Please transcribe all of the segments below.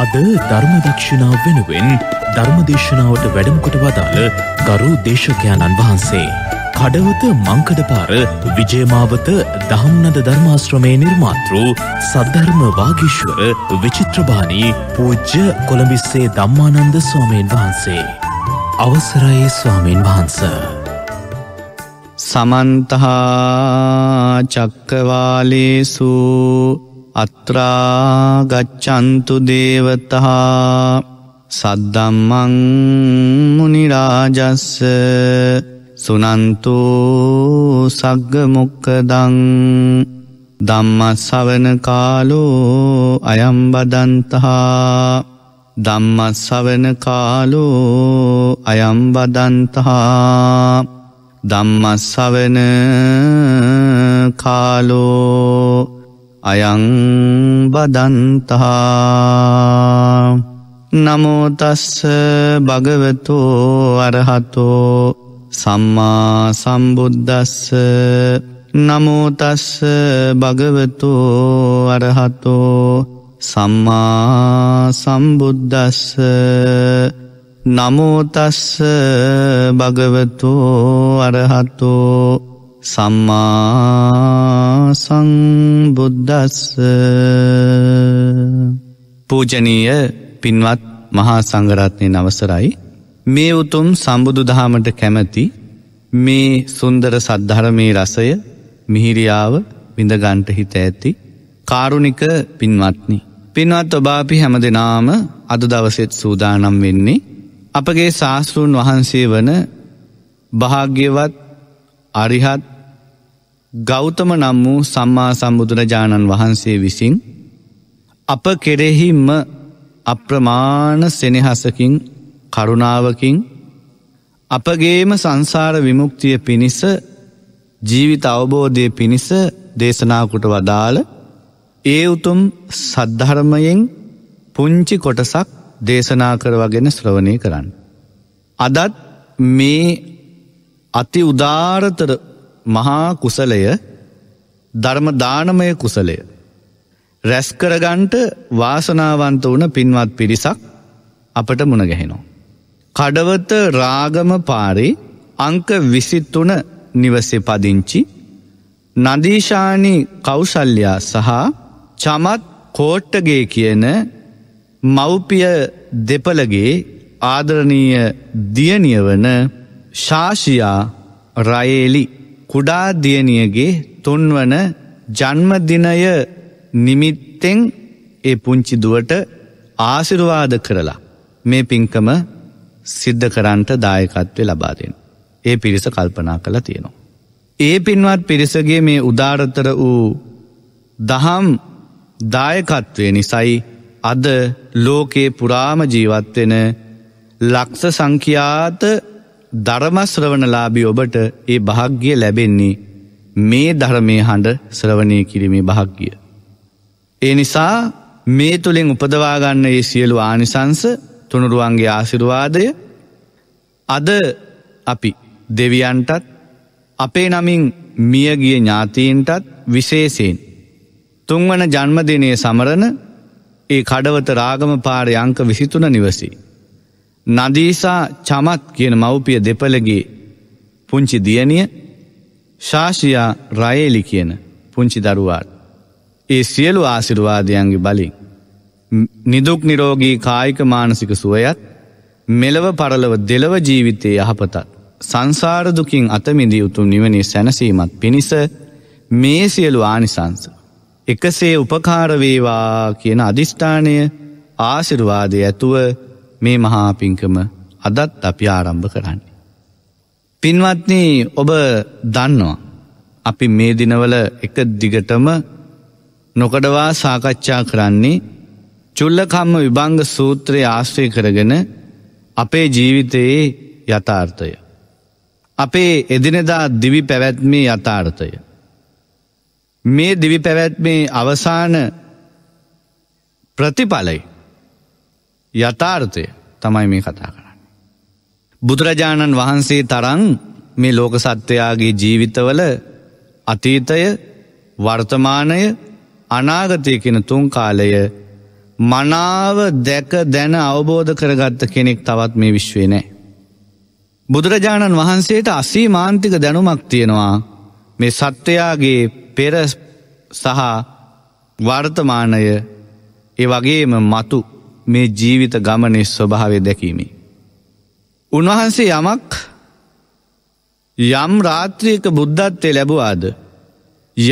අද ධර්මදක්ෂිණාව වෙනුවෙන් ධර්මදේශනාවට වැඩමකොට වදාළ ගරු දේශකයාණන් වහන්සේ. කඩවත මංකඩපාර විජයමාවත දහම්නද ධර්මාශ්‍රමය නිර්මාතෘ සද්ධර්ම වාගිශ්වර විචිත්‍රභානී පූජ්‍ය කොළඹිස්සේ දම්මානන්ද ස්වාමීන් වහන්සේ. අවසරයේ ස්වාමීන් වහන්ස. සමන්තහා චක්කවාලේසූ අත්‍රාගච්චන්තු දේවතහා සද්දම්මං මුනිරාජස්ස සුනන්තෝ සග්ගමොක්කදං දම්මස්සවන කාලෝ අයම්බදන්තහා දම්මස්සවන කාලෝ අයම්බදන්තහා දම්මස්සවන කාලෝ අයං බදන්තහා නමෝතස්ස භගවතෝ අරහතෝ සම්මා සම්බුද්ධස්ස නමෝතස්ස භගවතෝ අරහතෝ සම්මා සම්බුද්ධස්ස නමෝතස්ස භගවතෝ අරහතෝ සම්මා සංබුද්දස්ස පූජනීය පින්වත් මහා සංගරත්නය නවසරයි මේ උතුම් සම්බුදු දහමට කැමැති මේ සුන්දර සද්ධරමේ රසය මිහිරියාව විඳගන්ට හිත ඇති කාරුණික පින්වත්නි. පින්වත් ඔබාපි හැම දෙනාම අද දවසෙත් සූදානම් වෙන්නේ. අපගේ ශාස්තෘන් වහන්සේ වන භාග්‍යවත් අරිහත් ගෞතම නම් වූ සම්මා සම්බුදුරජාණන් වහන්සේ විසින් අප කෙරෙහිම්ම අප්‍රමාණ සෙනෙහසකින් කරුණාවකින් අපගේම සංසාර විමුක්තිය පිණිස ජීවිත අවබෝධය පිණිස දේශනාකුට වදාළ ඒ උතුම් සද්ධර්මයෙන් පුංචි කොටසක් දේශනා කරවගෙන ශ්‍රවණය කරන්න. අදත් මේ අති උදාරතර මහා කුසලය ධර්ම දානමය කුසලය. රැස්කරගන්ට වාසනාවන්ත වන පින්වත් පිරිසක් අපට මුණගැහෙනවා. කඩවත රාගම පාරි අංක විසිත්තුන නිවසේ පදිංචි නදීශානි කෞශල්යා සහ චමත් කෝට්ටගේ කියන මව්පිය දෙපලගේ ආදරණීය දියනිය වන ශාෂයා රයේලි කුඩා දියණියගේ තුන්වන ජන්මදිනය නිමිත්තෙන් ඒ පුංචි දුවට ආශිර්වාද කරලා මේ පින්කම සිද්ධ කරන්ට දායකත්වය ලබාදෙන්. ඒ පිරිස කල්පනා කළ තියෙනවා. ඒ පින්වත් පිරිසගේ මේ උදාරතර වූ දහම් දායකත්වය නිසයි අද ලෝකයේ පුරාම ජීවත්වෙන ලක්ෂ සංඛ්‍යාත ධර්මශ්‍රවනලාබී ඔබට ඒ භාග්‍ය ලැබෙන්නේ මේ ධරමය හඬ ශ්‍රවණය කිරීමේ භාග්‍ය. ඒ නිසා මේ තුළින් උපදවාගන්න ඒ සියලු ආනිසංස තුනුරුවන්ගේ ආසිරුවාදය අද අපි දෙවියන්ටත් අපේ නමින් මියගිය ඥාතීන්ටත් විශේෂයෙන්. තුන්වන ජන්මදිනය සමරණ ඒ කඩවත රාගම පාර යංක විසිතුන නිවසී. නදීසා චමත් කියන මව්පිය දෙපළගේ පුංචි දියණිය ශාෂයා රයේලි කියන පුංචි දරුවාට. ඒ සියලු ආසිරුවාදයන්ගේ බලින්. නිදුක් නිරෝගී කායික මානසික සුවයත් මෙලව පරලව දෙලව ජීවිතයේ යහපතත්. සංසාරදුකින් අතමිදී උතුම් නිවනේ සැනසීමත් පිණිස මේ සියලු ආනිසංස. එකසේ උපකාරවේවා කියන අධිෂ්ඨානය ආසිරුවාදය ඇතුව මේ මහාපිංකම අදත් අපි ආරම්භ කරන්න. පින්වත්නී ඔබ දන්නවා අපි මේ දිනවල එක දිගටම නොකඩවා සාකච්ඡා කරන්නේ චුල්ලකම්ම විභංග සූත්‍රය ආශ්‍රය කරගෙන අපේ ජීවිතයේ යථාර්ථය. අපේ එදිනෙදා දිවි පැවැත්මේ යථාර්ථය. මේ දිවි පැවැත්මේ අවසාන ප්‍රතිඵලයි යථාර්ථය තමයි මේ කතා කරන්න. බුදුරජාණන් වහන්සේ තරං මේ ලෝක සත්වයාගේ ජීවිතවල අතීතය වර්තමානය අනාගතය කෙන තුන් කාලය මනාව දැක දැන අවබෝධ කරගත්ත කෙනෙක් තවත් මේ විශ්වේ නෑ. බුදුරජාණන් වහන්සේට අසී මාන්තික දැනුමක් තියෙනවා මේ සත්වයාගේ පෙර සහ වර්තමානය ඒ වගේම මතු මේ ජීවිත ගමනේ ස්වභාවය දැකීමි. උන්වහන්සේ යමක් යම් රාත්‍රියක බුද්ධත්වය ලැබුවාද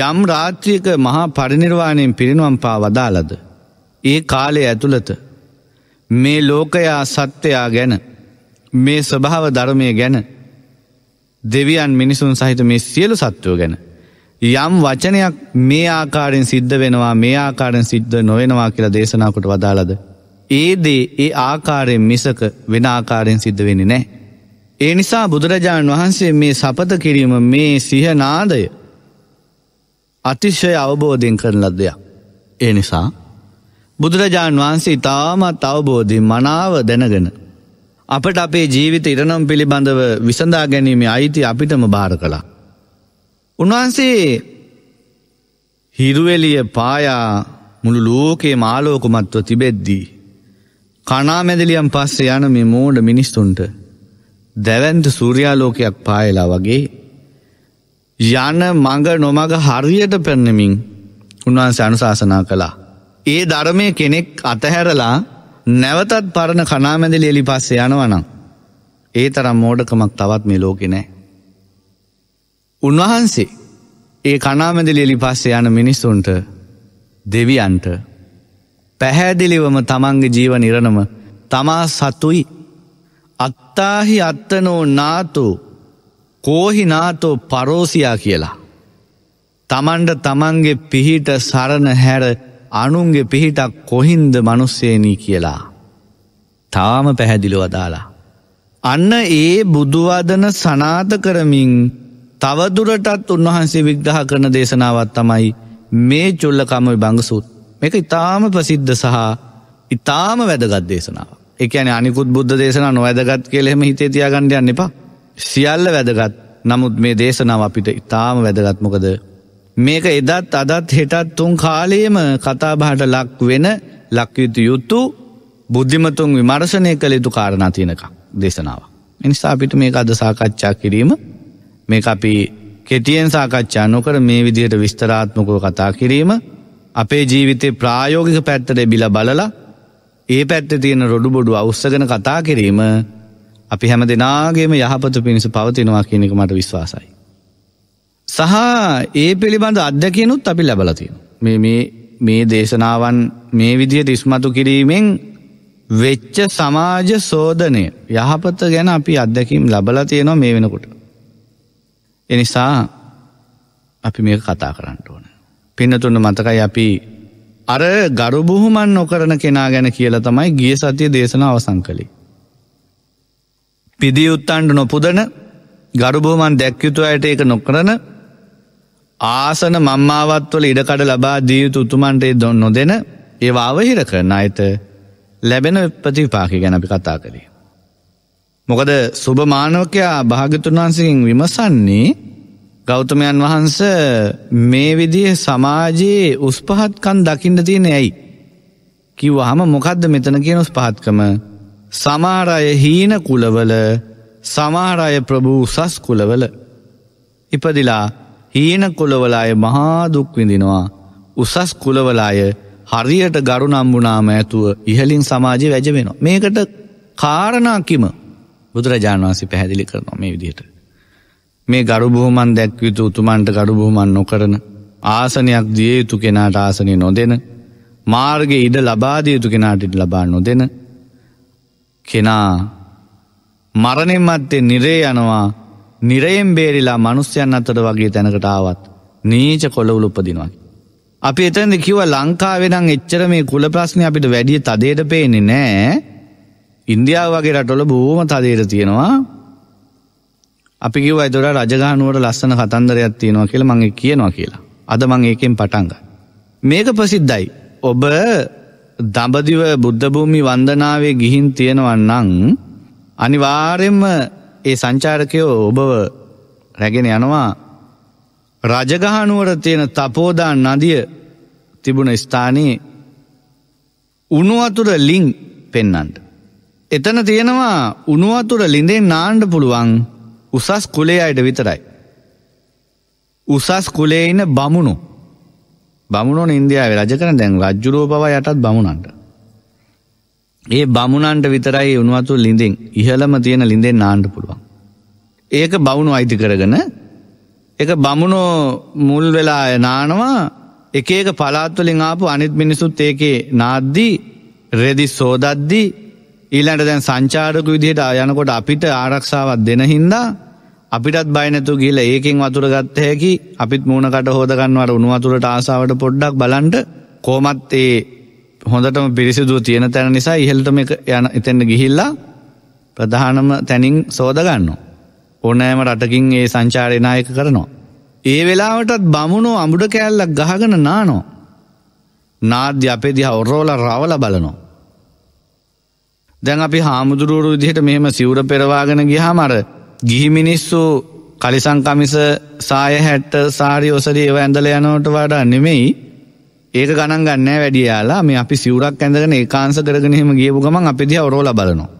යම් රාත්‍රියක මහා පරිනිර්වාණයෙන් පිරිනුවම් පා වදාලද. ඒ කාලය ඇතුළත මේ ලෝකයා සත්‍යයා ගැන මේ ස්වභාව ධර්මය ගැන දෙවියන් මිනිසුන් සහිත මේ සියලු සත්වය ගැන යම් වචනයක් මේ ආකාරෙන් සිද්ධ වෙනවා මේ ආකාරෙන් සිද්ධ නොවෙනවා කියලා දේශනාකොට වදාලද ඒ දේ ඒ ආකාරයෙන් මිසක වෙන ආකාරයෙන් සිද්ධ වෙනි නෑ. ඒ නිසා බුදුරජාණන් වහන්සේ මේ සපත කිරීම මේ සිහනාදය අතිශ්‍යය අවබෝධයෙන් කරන ලදයක්. ඒ නිසා බුදුරජාණන් වහන්සේ ඉතාමත් අවබෝධී මනාව දැනගෙන. අපට අපේ ජීවිත ඉරනම් පිළිබඳව විසඳා ගැනීමේ අයිති අපිටම භාර කළා. උන්වහන්සේ හිරුවෙලිය පායා මුළු ලෝකේ මාලෝකුමත්ව තිබෙද්දී කනාමැදලියම් පස්සේ යන මේ මෝඩ මිනිස්තුන්ට දැවන්ත සූර්යාලෝකයක් පායලා වගේ යන මඟ නොමග හරියට පැන්නමින් උන්වහන්ස අනුශාසනා කළා. ඒ ධර්මය කෙනෙක් අතහැරලා නැවතත් පරණ කනාමැදලි එලි පස්සේ යනවනම්. ඒ තරම් මෝඩකමක් තවත් මේ ලෝකෙ නෑ. උන්වහන්සේ ඒ කනාමැදලි එලි පස්සේ යන මිනිස්සුන්ට දෙවියන්ට පැහැදිලිවම තමන්ගේ ජීව නිරණම තමා සතුයි අත්තාහි අත්තනෝ නාතු කෝහි නාතෝ පරෝසියා කියලා. තමන්ට තමන්ගේ පිහිට සරණ හැර අනුන්ගේ පිහිටක් කොහින්ද මනුස්සේනී කියලා. තාම පැහැදිලි වදාලා. අන්න ඒ බුදුවදන සනාත කරමින් තවදුරටත් උන්වහන්සේ විග්‍රහ කරන දේශනාවත් තමයි මේ චුල්ලකම භංගසුත්. මේක ඉතාම ප්‍රසිද්ධ සහ ඉතාම වැදගත් දේශනාව. එකන අනිකුත් බුද්ධ දේශනා නොවැදගත් කෙලෙම හිතේ තියාගණ්ඩයන්න එපා සියල්ල වැදගත් නමුත් මේ දේශනාව අපිට ඉතාම වැදගත්මොකද. මේක එදත් අදත් හෙටත් තුන් කාලයේම කතාබහට ලක් වෙන ලක්යුතු යුත්තු බුද්ධිමතුන් විමර්ශනය කළ යුතු කාරණා තියෙනක දේශනාව. එනිසා අපිට මේ අද සාකච්ඡා කිරීම මේ අපි කෙටියෙන් සාකච්ඡා නොකර මේ විදිහට විස්තරාත්මකව කතා කිරීම අපේ ජීවිතේ ප්‍රායෝගික පැත්තට එබිල බලලා ඒ පැත්ත තියෙන රොඩු බොඩු අවස්සගෙන කතා කිරීම අපි හැම දෙනාගේම යහපත පිණිස පවතිනවා කියනෙක මට විශ්වාසයි. සහ ඒ පිළිබඳ අධ්‍යකයනුත් අපි ලැබලතියෙන. මේ දේශනාවන් මේ විදියට ඉස්මතු කිරීමෙන් වෙච්ච සමාජ සෝධනය යහපත ගැන අපි අත්දැකීම් ලබල තියෙනවා මේ වෙනකොට. එනිසා අපි මේ කතා කරන්න ඕන. පින්නතුන්න මතකයි අපි අර ගරුබුහුමන් නොකරන කෙනා ගැන කියලා තමයි ගිය සතිය දේශන අවසං කළේ. පිදියුත්තන්ට නොපුදන ගරුබුහමන් දැක්යුතු අයට ඒක නොකරන ආසන මම්මාවත්වල ඉඩකඩ ලබා දියුතු උතුමන්ටේ දොන් නොදෙන ඒවා අවහිර කරන අයට ලැබෙන ප්‍රතිපාකි ගැන අපි කතා කරේ. මොකද සුභ මානවකයා භාගතුන් වහන්සකින් විමසන්නේ ගෞතමයන් වහන්ස මේ විදිහ සමාජයේ උස්පහත්කන් දකින්න තියෙන ඇයි. කිව්ව හම මොකක්ද මෙතන කියන උස්පහත්කම සමාරය හීන කුලවල සමාරය ප්‍රභූ සස් කුලවල ඉපදිලා හීන කුලවලාය මහාදුක් විඳිනවා උසස් කුලවලාය හරියට ගරු නම්බුනාම ඇතුව ඉහලින් සමාජය වැජ වෙනවා. මේකට කාරණාකිම බුදුරජාණන්සි පැහැදිලි කරනවා මේ විදිහයට. මේ ගඩුබුහුමන් දැක්විතු උතුමන්ට ගඩුබුහුමන් නොකරන ආසනයක් දියයුතු කෙනාට ආසනය නොදෙන මාර්ග ඉඩ ලබාදියයුතු කෙනාටිට ලබා නොදෙන කෙනා මරණෙන් මත්තේ නිරේ යනවා නිරයෙන් බේරිලා මනුස්්‍යයන් අතට වගේ තැනකටාවත් නීච කොළවුල උපදිනවා. අපි එතැද කිව ලංකාවෙනම් එච්චර මේ කුල ප්‍රශ්නය අපිට වැඩිය තදේට පේනෙ නෑ ඉන්දියාව වගේ රටොල බූම තදේර තියෙනවා අපි කිව් අයිතොට රජගානුවට ලස්සන කතන්දරයක් තියෙනවා කියලා මගේ කියනවා කියලා. අද මං ඒකෙන් පටන්ග. මේක ප්‍රසිද්ධයි. ඔබ දඹදිව බුද්ධභූමි වන්දනාවේ ගිහින් තියෙනවන්නං අනිවාරෙන්ම ඒ සංචාරකයෝ ඔබව රැගෙන යනවා රජගහනුවර තියෙන තපෝදා නදිය තිබුණ ස්ථානයේ උනුවතුර ලිං පෙන්නන්ට. එතන තියෙනවා උනුවතුර ලිඳේ නාණ්ඩ පුළුවන් උසස් කුලේ අයට විතරයි. උසස් කුලේ ඉන්න බමුණු බමුණෝන ඉන්දියාවේ රජ කරන දැන් රජ්ජුරුව පවා යටත් බමුණන්ට. ඒ බමුණන්ට විතරයි උන්වතු ලිඳින් ඉහළම තියෙන ලිඳෙන් නාන්න පුළුවන්. ඒක බවුණු අයිති කරගෙන එක බමුණෝ මුල් වෙලා නානවා එක එක පලාත්වලින් ආපු අනිත් මිනිසුත් ඒකේ නාද්දී රෙදි සෝදද්දී ඊලට දැන් සංචාරක විදිහට යනකොට අපිට ආරක්ෂාවත් දෙන හින්දා අපිටත් බයිනැතු ගිල ඒකින් වතුර ගත්ත හැකි අපිත් මූුණකට හෝදගන්නවර උනුවතුරට ආසාාවට පොඩ්ඩක් බලන්ට කෝමත් ඒ හොඳටම පිරිසිදුව තියෙන තැන නිසා ඉහෙල්ටම යන එතෙන්ට ගිහිල්ලා ප්‍රධානම තැනින් සෝදගන්න. ඕනෑම රටකින් ඒ සංචාරයනායක කරනවා. ඒ වෙලාවටත් බමුණෝ අඹුඩ කෑල්ලක් ගහගෙන නානෝ. නාද්‍ය අපේ දිහා ඔරෝල රවල බලනවා. දැන් අපි හාමුදුරුවරු විදිහට මෙහෙම සිවුර පෙරවාගෙන ගිහාමර ගිහිමිනිස්සු කලිසංකමිස සාය හැට්ට සාරි ඔසරි ඒව ඇඳල යනෝට වඩා නෙමෙයි ඒක ගණන් ගන්න වැඩියයාලා මේ අපි සිවරක් ඇඳගෙන ඒකාන්ස කරගෙනහෙම ගේපු ගමන් අපිදි ඔරෝල බලනවා.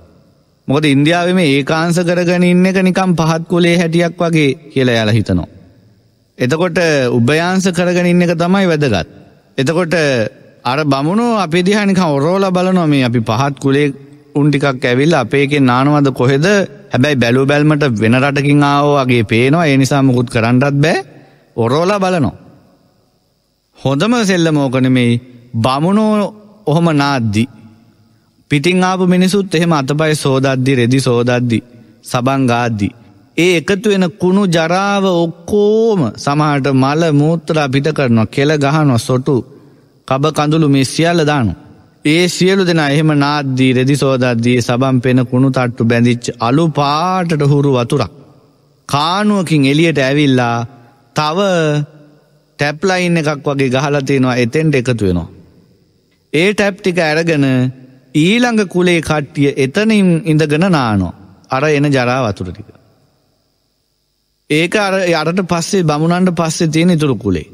මොකද ඉන්දියාවම ඒකාන්ස කරගෙන ඉන්න එක නිකම් පහත් කොලේ හැටියක් වගේ කියලා යාලා හිතනවා. එතකොට උබ්භයාන්ස කරගෙන ඉන්න එක තමයි වැදගත්. එතකොට අර බමුණු අපි දිහනික ඔරෝල බලනො මේ අපි පහත් කුලේ උන්ටිකක් ඇවිල් අපේකෙන් නානවද කොහෙද හැබැයි බැලු බැල්මට වෙන රටකින් ආවෝගේ පේනවා ඒනිසා මුකුත් කරන්නටත් බෑ ඔරෝලා බලනෝ. හොඳම සෙල්ලම ඕකනෙමෙයි බමුණෝ ඔහොම නාද්දි. පිටිං ආපු මිනිසුත් එහෙම අතපයි සෝදද්දි රෙදි සෝදද්දි සබං ගාද්දි. ඒ එකතු වෙන කුණු ජරාව ඔක්කෝම සමහට මල මූත්‍රා පිට කරනවා කෙළ ගහනො සොටු කබ කඳුළු මේ සියල්ල දානවා. ඒ සියලු දෙෙන එහෙම නාද්දී රෙදිසෝදද්දී සබම් පෙන කුණු තට්ටු බැඳිච් අලු පාටට හුරු වතුරක්. කානුවකින් එලියට ඇවිල්ලා තව ටැප්ලයින් එකක් වගේ ගහලතියෙනවා එතෙන්ට එකතු වෙනවා. ඒ ටැප්ටික ඇරගෙන ඊළඟ කුලේ කට්ටිය එතනින් ඉඳගෙන නානෝ අර එන ජරා වතුර ටික. ඒක අර අරට පස්සේ බමුණන්ට පස්සේ තියෙන ඉතුරු කුලේ.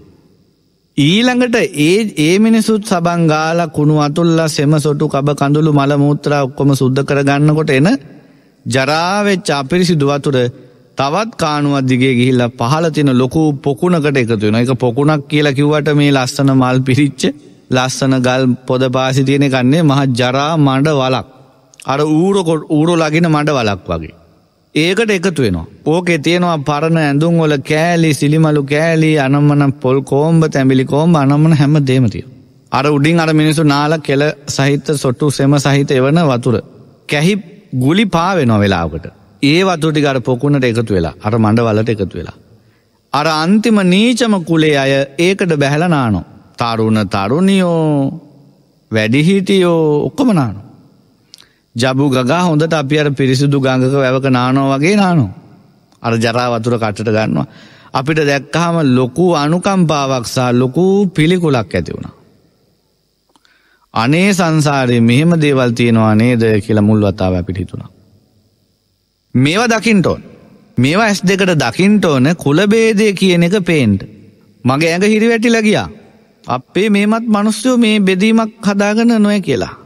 ඊළඟට ඒ ඒ මිනිසුත් සබංගාල කුණු අතුල්ලා සෙම සොටු කබ කඳුළු මළමුූත්‍ර ඔක්කොම සුද්ධ කරගන්නකොට එන ජරාවෙච්ච අපිරිසිදු වතුර තවත් කානුවත් දිගේ ගිහිල්ලා පහලතින ලොකු පොකුණකට එකතු වෙන එක පොකුණක් කියලා කිව්වට මේ ලස්සන මල් පිරිච්ච ලස්සන ගල් පොද පාසිතියෙන කන්නේ මහ ජරා මඩ වලක් අර ඌරොකොට ඌරෝ ලගෙන මඩ වලක් වගේ ඒකට එකතු වෙනවා. ඕකේ තියෙනවා පරණ ඇඳුම් වල කෑලි සිලිමලු කෑලි අනම්මන පොල් කෝම්බ තැඹිලි කෝම්බ අනම්මන හැම දෙම තියෙනවා. අර උඩින් අර මිනිසු නාල කෙල සහිත සොට්ටු සෙම සහිත එවන වතුර. කැහි ගුලි පාවෙනවා වෙලාවකට. ඒ වතුටි අර පොකුණට එකතු වෙලා අර මඩ වලට එකතු වෙලා. අර අන්තිම නීචම කුලේ අය ඒකට බැහැලනානෝ. තරුණ තරුණියෝ වැඩිහිටියෝ ඔක්කොමනානෝ. ජබු ගගා හොඳට අපි අර පිරිසිදු ගංගක වැවක නානෝ වගේ නානෝ. අර ජරාවතුර කටට ගන්නවා. අපිට දැක්කහම ලොකු අනුකම්පාවක්සා ලොකු පිළිකුලක් ඇති වුණ. අනේ සංසාරය මෙහෙම දේවල් තියෙනවා නේද කියලා මුල් වතාව අපිට හිතුණා. මේවා දකිින්ටෝන් මේවා ඇස් දෙකට දකිින්ට ඕන කුලබේදය කියන එක පේන්ට. මගේ ඇඟ හිරි වැටිල ගියා. අපේ මේමත් මනුස්්‍යයෝ මේ බෙදීමක් හදාගන්න නොය කියලා.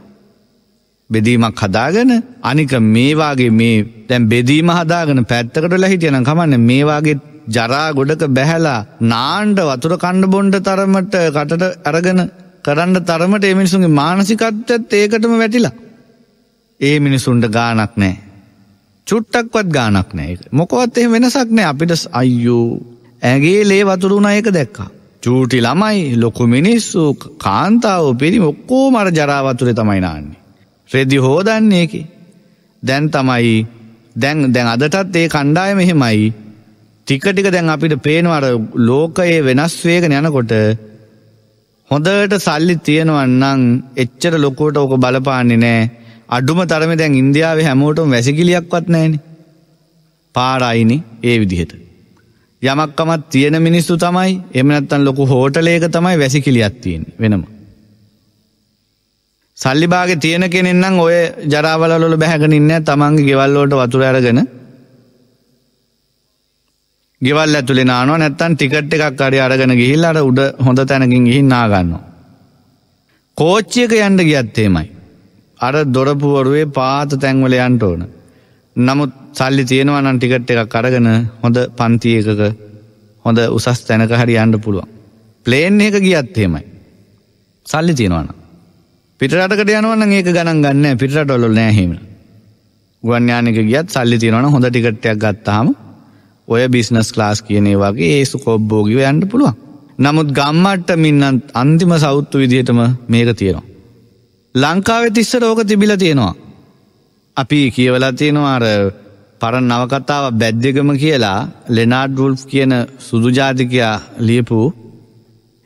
බෙදීමක් හදාගෙන අනික මේවාගේ මේ තැන් බෙදීම හදාගෙන පැත්තකට ලැහිටියන කමන්න මේවාගේ ජරා ගොඩක බැහැලා නාන්ඩ වතුර කණ්ඩ බොන්්ඩ තරමට කටට අරගෙන කරන්න තරමට එමිනිසුන්ගේ මානසිකත්්‍යත් ඒකටම වැටිලා. ඒ මිනිසුන්ට ගානක් නෑ. චුට්ටක්වත් ගානක් නෑ මොකොත් එහ වෙනසක් නෑ අපිට අයියෝ ඇගේ ලේ වතුරුණ ඒක දැක්කා. චූටි ළමයි ලොකු මිනිස්සු කාන්තාව පිරි ඔක්කෝ මර ජරාවතුරේ තමයි නාන්නේ. රෙදි හෝදන්නේකි දැන් තමයි දැන් දැන් අදටත් ඒ කණ්ඩාය මෙහෙමයි ටිකටික දැන් අපිට පේනවර ලෝකයේ වෙනස් වේගෙන යනකොට හොඳට සල්ලි තියෙනවන්නම් එච්චර ලොකෝට ඕක බලපාන්නේ නෑ අඩුම තරම දැන් ඉන්දියාවේ හැමෝටම වැසිකිලියක්වත් නෑනේ පාරයිනි ඒ විදිහට. යමක්කමත් තියෙන මිනිස්සු තමයි එමනත්තන් ලොකු හෝටලේක තමයි වැසිකිලියත් තියෙන් වෙනවා. සල්ලි භාග තියෙන කෙනෙන් නම් ඔය ජරාවලවල බැහැගෙන ඉන්න තමන්ගේ ගෙවල් වලට වතුර අරගෙන ගෙවල් ඇතුලේ නානවා නැත්තම් ටිකට් එකක් හරි අරගෙන ගිහිල්ලා අර උඩ හොඳ තැනකින් ගිහින් නා ගන්නවා කෝච්චියක යන්න ගියත් එහෙමයි අර දොර පුවරුවේ පාත තැන්වල යන්න ඕන නමුත් සල්ලි තියෙනවා නම් ටිකට් එකක් අරගෙන හොඳ පන්ති එකක හොඳ උසස් තැනක හරි යන්න පුළුවන් ප්ලේන් එක ගියත් එහෙමයි සල්ලි තියෙනවා නම් පිටරටකට යනවා නම් ඒක ගණන් ගන්න නැහැ පිටරටවල නෑ එහෙම. ගුවන් යානෙක ගියත් සල්ලි තියනවා නම් හොඳ ටිකට් එකක් ගත්තාම ඔය බිස්නස් ක්ලාස් කියන ඒ වගේ ඒ සුකොබ්බෝගීව යන්න පුළුවන්. නමුත් ගම්මට්ටමින් නම් අන්තිම සෞත්තු විදිහටම මේක තියෙනවා. ලංකාවේ තිස්සට ඕක තිබිලා තියෙනවා. අපි කියවලා තියෙනවා අර පරණ නවකතාව බැද්දගම කියලා ලෙනාඩ් රුල්ෆ් කියන සුදුජාතිකයා ලියපු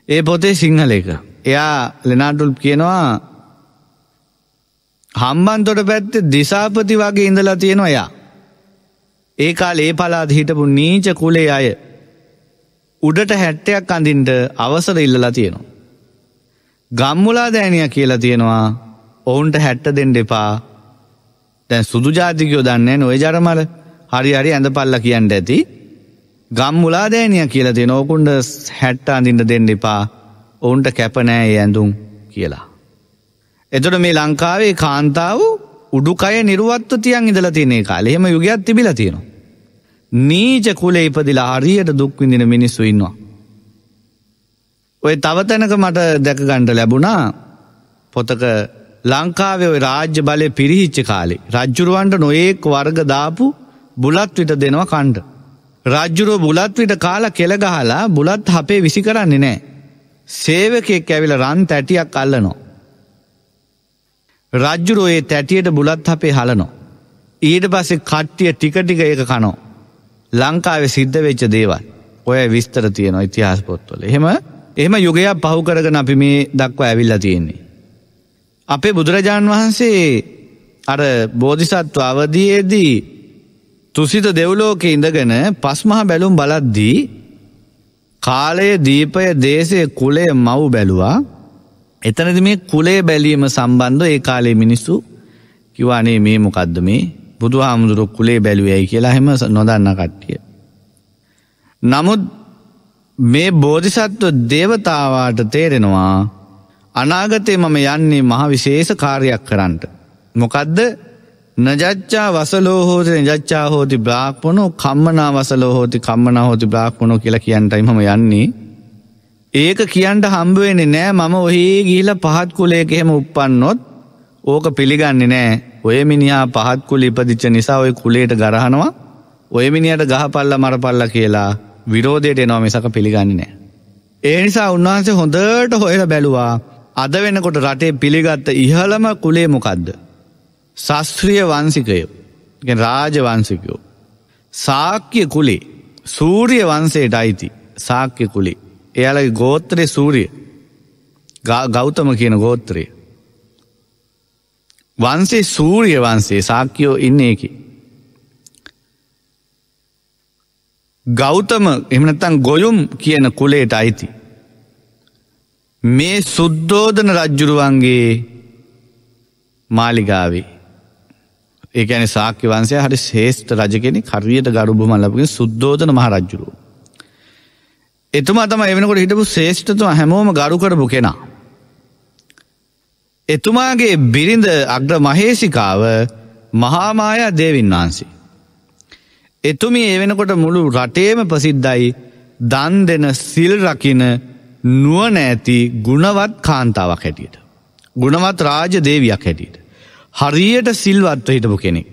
ඒ පොතේ සිංහල එක. එයා ලෙනාඩුල්ප් කියනවා හම්බන්තොට පැත්තේ දිසාපති වගේ ඉඳලා තියෙනවා එයා. ඒ කාලේ ඒ පලාද හිටපු නීච කුලේ අය උඩට හැට්ටයක් අඳින්ට අවසර ඉල්ලලා තියෙනවා. ගම්මුලා දෑනිය කියලා තියෙනවා ඔවුන්ට හැට්ට දෙන්න එපා දැන් සුදු ජාතිකයෝ දන්නේ නොය ජරමල හරි හරි ඇඳ පල්ල කියන්න ඇති ගම්මුලා දෑනිය කියලා තියෙන ඕකුන්ට හැට්ට අඳින්ට දෙන්න එපා ඔවුන්ට කැපනෑ ඇඳුම් කියලා. එතොට මේ ලංකාවේ කාන්තාව උඩුකය නිරුවත්ව තියන් ඉඳල තියන්නේ කාලෙම යුගයක් තිබිල තියෙනවා. නීජ කුලේ ඉපදිලා හරියට දුක්විඳින මිනිස්සු ඉන්නවා. ඔය තවතැනක මට දැකගණ්ඩ ලැබුණා පොතක ලංකාවේ ඔය රාජ්‍ය බලය පිරිහිච්ච කාලේ රජ්ජුරුවන්ට නොයෙක් වර්ග දාපු බුලත් විට දෙනවා කණ්ඩ. රජ්ජුරුව බුලත් විට කාල කෙළගහලා බුලත් හපේ විසි කරන්නේ නෑ. සේවකෙක් ඇවිල රන් තැටියක් අල්ලනවා. රජ්ජුරෝයේ තැටියට බුලත් අපේ හලනෝ. ඊට පස්සෙ කට්ටිය ටිකටික ඒක කනෝ. ලංකාව සිද්ධ වෙච්ච දේවල් ඔය විස්තර තියෙන ඉතිහාස පොත්වල එහෙම එහෙම යුගයක් පහු කරගන අපි මේ දක්වා ඇවිල්ලා තියෙන්නේ. අපේ බුදුරජාණන් වහන්සේ අර බෝධිසත්ව අවධයේදී තුසිත දෙව්ලෝක ඉඳගෙන පස්මහා බැලුම් බලද්දී කාලය දීපය දේශය කුලය මව් බැලුවා එතනද මේ කුලේ බැලීම සම්බන්ධ ඒ කාලේ මිනිස්සු කිවානේ මේ මොකක්ද මේ බුදු හාමුදුරු කුලේ බැලුවයි කියලා හෙම නොදන්න කට්ටිය. නමුත් මේ බෝධිසත්ව දේවතාවාට තේරෙනවා අනාගතය මම යන්නේ මහ විශේෂ කාර්යක් කරන්නට. මොකදද නජච්චා වසලෝ හෝති නජච්චා හෝති බ්‍රාක්්පනු කම්මනා වසලෝ හෝති කම්මනා හෝති බ්‍රාක්්පනු කියලා කියන්ටයි හම යන්නේ ඒක කියන්ට හම්බුවෙනි නෑ මම ඔහේ ගිහිල පහත් කුලේක එහෙම උප්පන්නොත් ඕක පිළිගන්නේ නෑ ඔය මිනිහා පහත් කුල ඉපදිච්ච නිසා ඔය කුලේට ගරහනවා ඔය මිනියට ගහපල්ල මරපල්ල කියලා විරෝධයට එනවා මිසක පිළිගන්නේ නෑ. ඒ නිසා උන්වහන්සේ හොඳට හොයලා බැලුවා අද වෙනකොට රටේ පිළිගත්ත ඉහළම කුලේ මොකද්ද? ශාස්ත්‍රීය වංශිකයෝ. කියන්නේ රාජවංශිකයෝ. ශාක්‍ය කුලේ සූර්ය වංශයට අයිති ශාක්‍ය කුලේ එයාලගේ ගෝත්‍රය සූරිය ගෞතම කියන ගෝත්‍රය. වන්සේ සූරිය වන්සේ සාක්‍යයෝ ඉන්න එක. ගෞතම එමනතන් ගොයුම් කියන කුලේට අයිති. මේ සුද්දෝධන රජ්ජුරුවන්ගේ මාලිගාවේ. ඒකන සාක්‍ය වන්සේ හරි ශේෂ්ට රජකෙනෙ කරියට ගරුබු මල්ලපගේ සුද්දෝධන මහ රජ්ජුරුව. එතුමා තම එවනකොට හිටපු ශේෂ්ඨතුම හැමෝම ගරු කරපු කෙනා. එතුමාගේ බිරිඳ අග්‍ර මහේසිකාව මහාමායා දේවින් වහන්සේ. එතුමි එවෙනකොට මුළු රටේම ප්‍රසිද්ධයි දන් දෙන සිල් රකින නුවන ඇති ගුණවත් කාන්තාවක් හැටියට. ගුණවත් රාජ දේවයක් හැටියට. හරියට සිල්වත්ව හිටපු කෙනෙක්.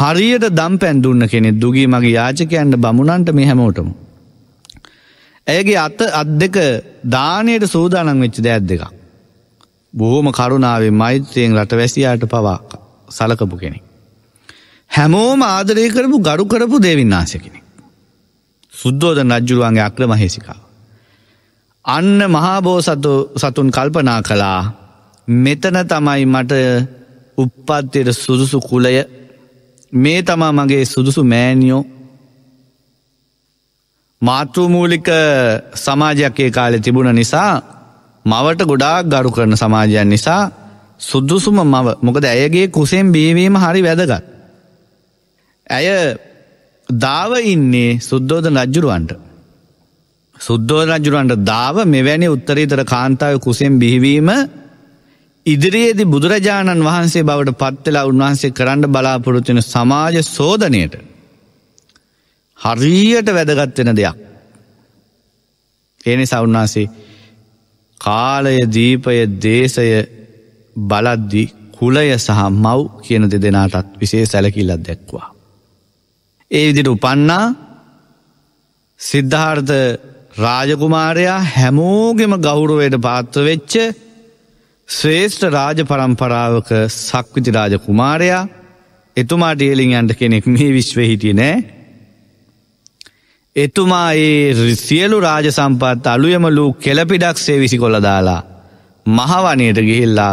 හරියට දම් පැන් දුන්න කෙනෙ දුගී මගේ යාචකයන්ට බමුණන්ට මෙ හැමෝටමු. ඇයගේ අත අත් දෙක දානයට සූදානන් වෙච්ච දැත් දෙක. බොහෝම කරුණාවේ මෛත්‍රයෙන් රට වැසියාට පවා සලකපු කෙනෙ. හැමෝම ආදරය කරපු ගරු කරපු දේවින්නාස කෙනෙ. සුද්දෝද රජ්ජුරුවන්ගේ අක්‍ර මහේසිකාව. අන්න මහාබෝසතු සතුන් කල්පනා කළා මෙතන තමයි මට උප්පත්තියට සුදුසු කුලය මේ තමා මගේ සුදුසු මෑනිියෝ මාතෘමූලික සමාජයක් ඒ කාලෙ තිබුණ නිසා මවට ගොඩාක් ගඩු කරන සමාජයන් නිසා සුද්දුසුම මව මොකද ඇයගේ කුසෙන් බේවීම හරි වැදගත්. ඇය දාව ඉන්නේ සුද්දෝධ රජ්ජුරුවන්ට. සුද්දෝ රජුරන්ට දාව මෙවැනි උත්තරීතර කාන්තාව කුසෙන් බිහිවීම ඉදිරියේදි බුදුරජාණන් වහන්සේ බවට පත්වෙලා උන්වහන්සේ කරන්න බලාපොරොත්වෙන සමාජ සෝධනයට හරියට වැදගත්වෙන දෙයක්. එනි සවන්නාසේ කාලය දීපය දේශය බලද්දි කුලය සහ මව් කියන දෙ දෙෙනටත් විසේ සැලකිල්ලත් දැක්වා. ඒ විදිට උපන්නා සිද්ධාර්ථ රාජකුමාරයා හැමෝගෙම ගෞරුවයට පාත්‍රවෙච්ච ශ්‍රේෂ්ඨ රාජ පරම්පරාවක සක්විති රාජ කුමාරයා එතුමාට ඉයලින් ඇන්ට කෙනෙක් මේ විශ්ව හිටිය නෑ එතුමා ඒ සියලු රාජ සම්පත් අලුයමලූ කෙලපිඩක් සේවිසි කොළ දාලා මහවනයට ගිහිල්ලා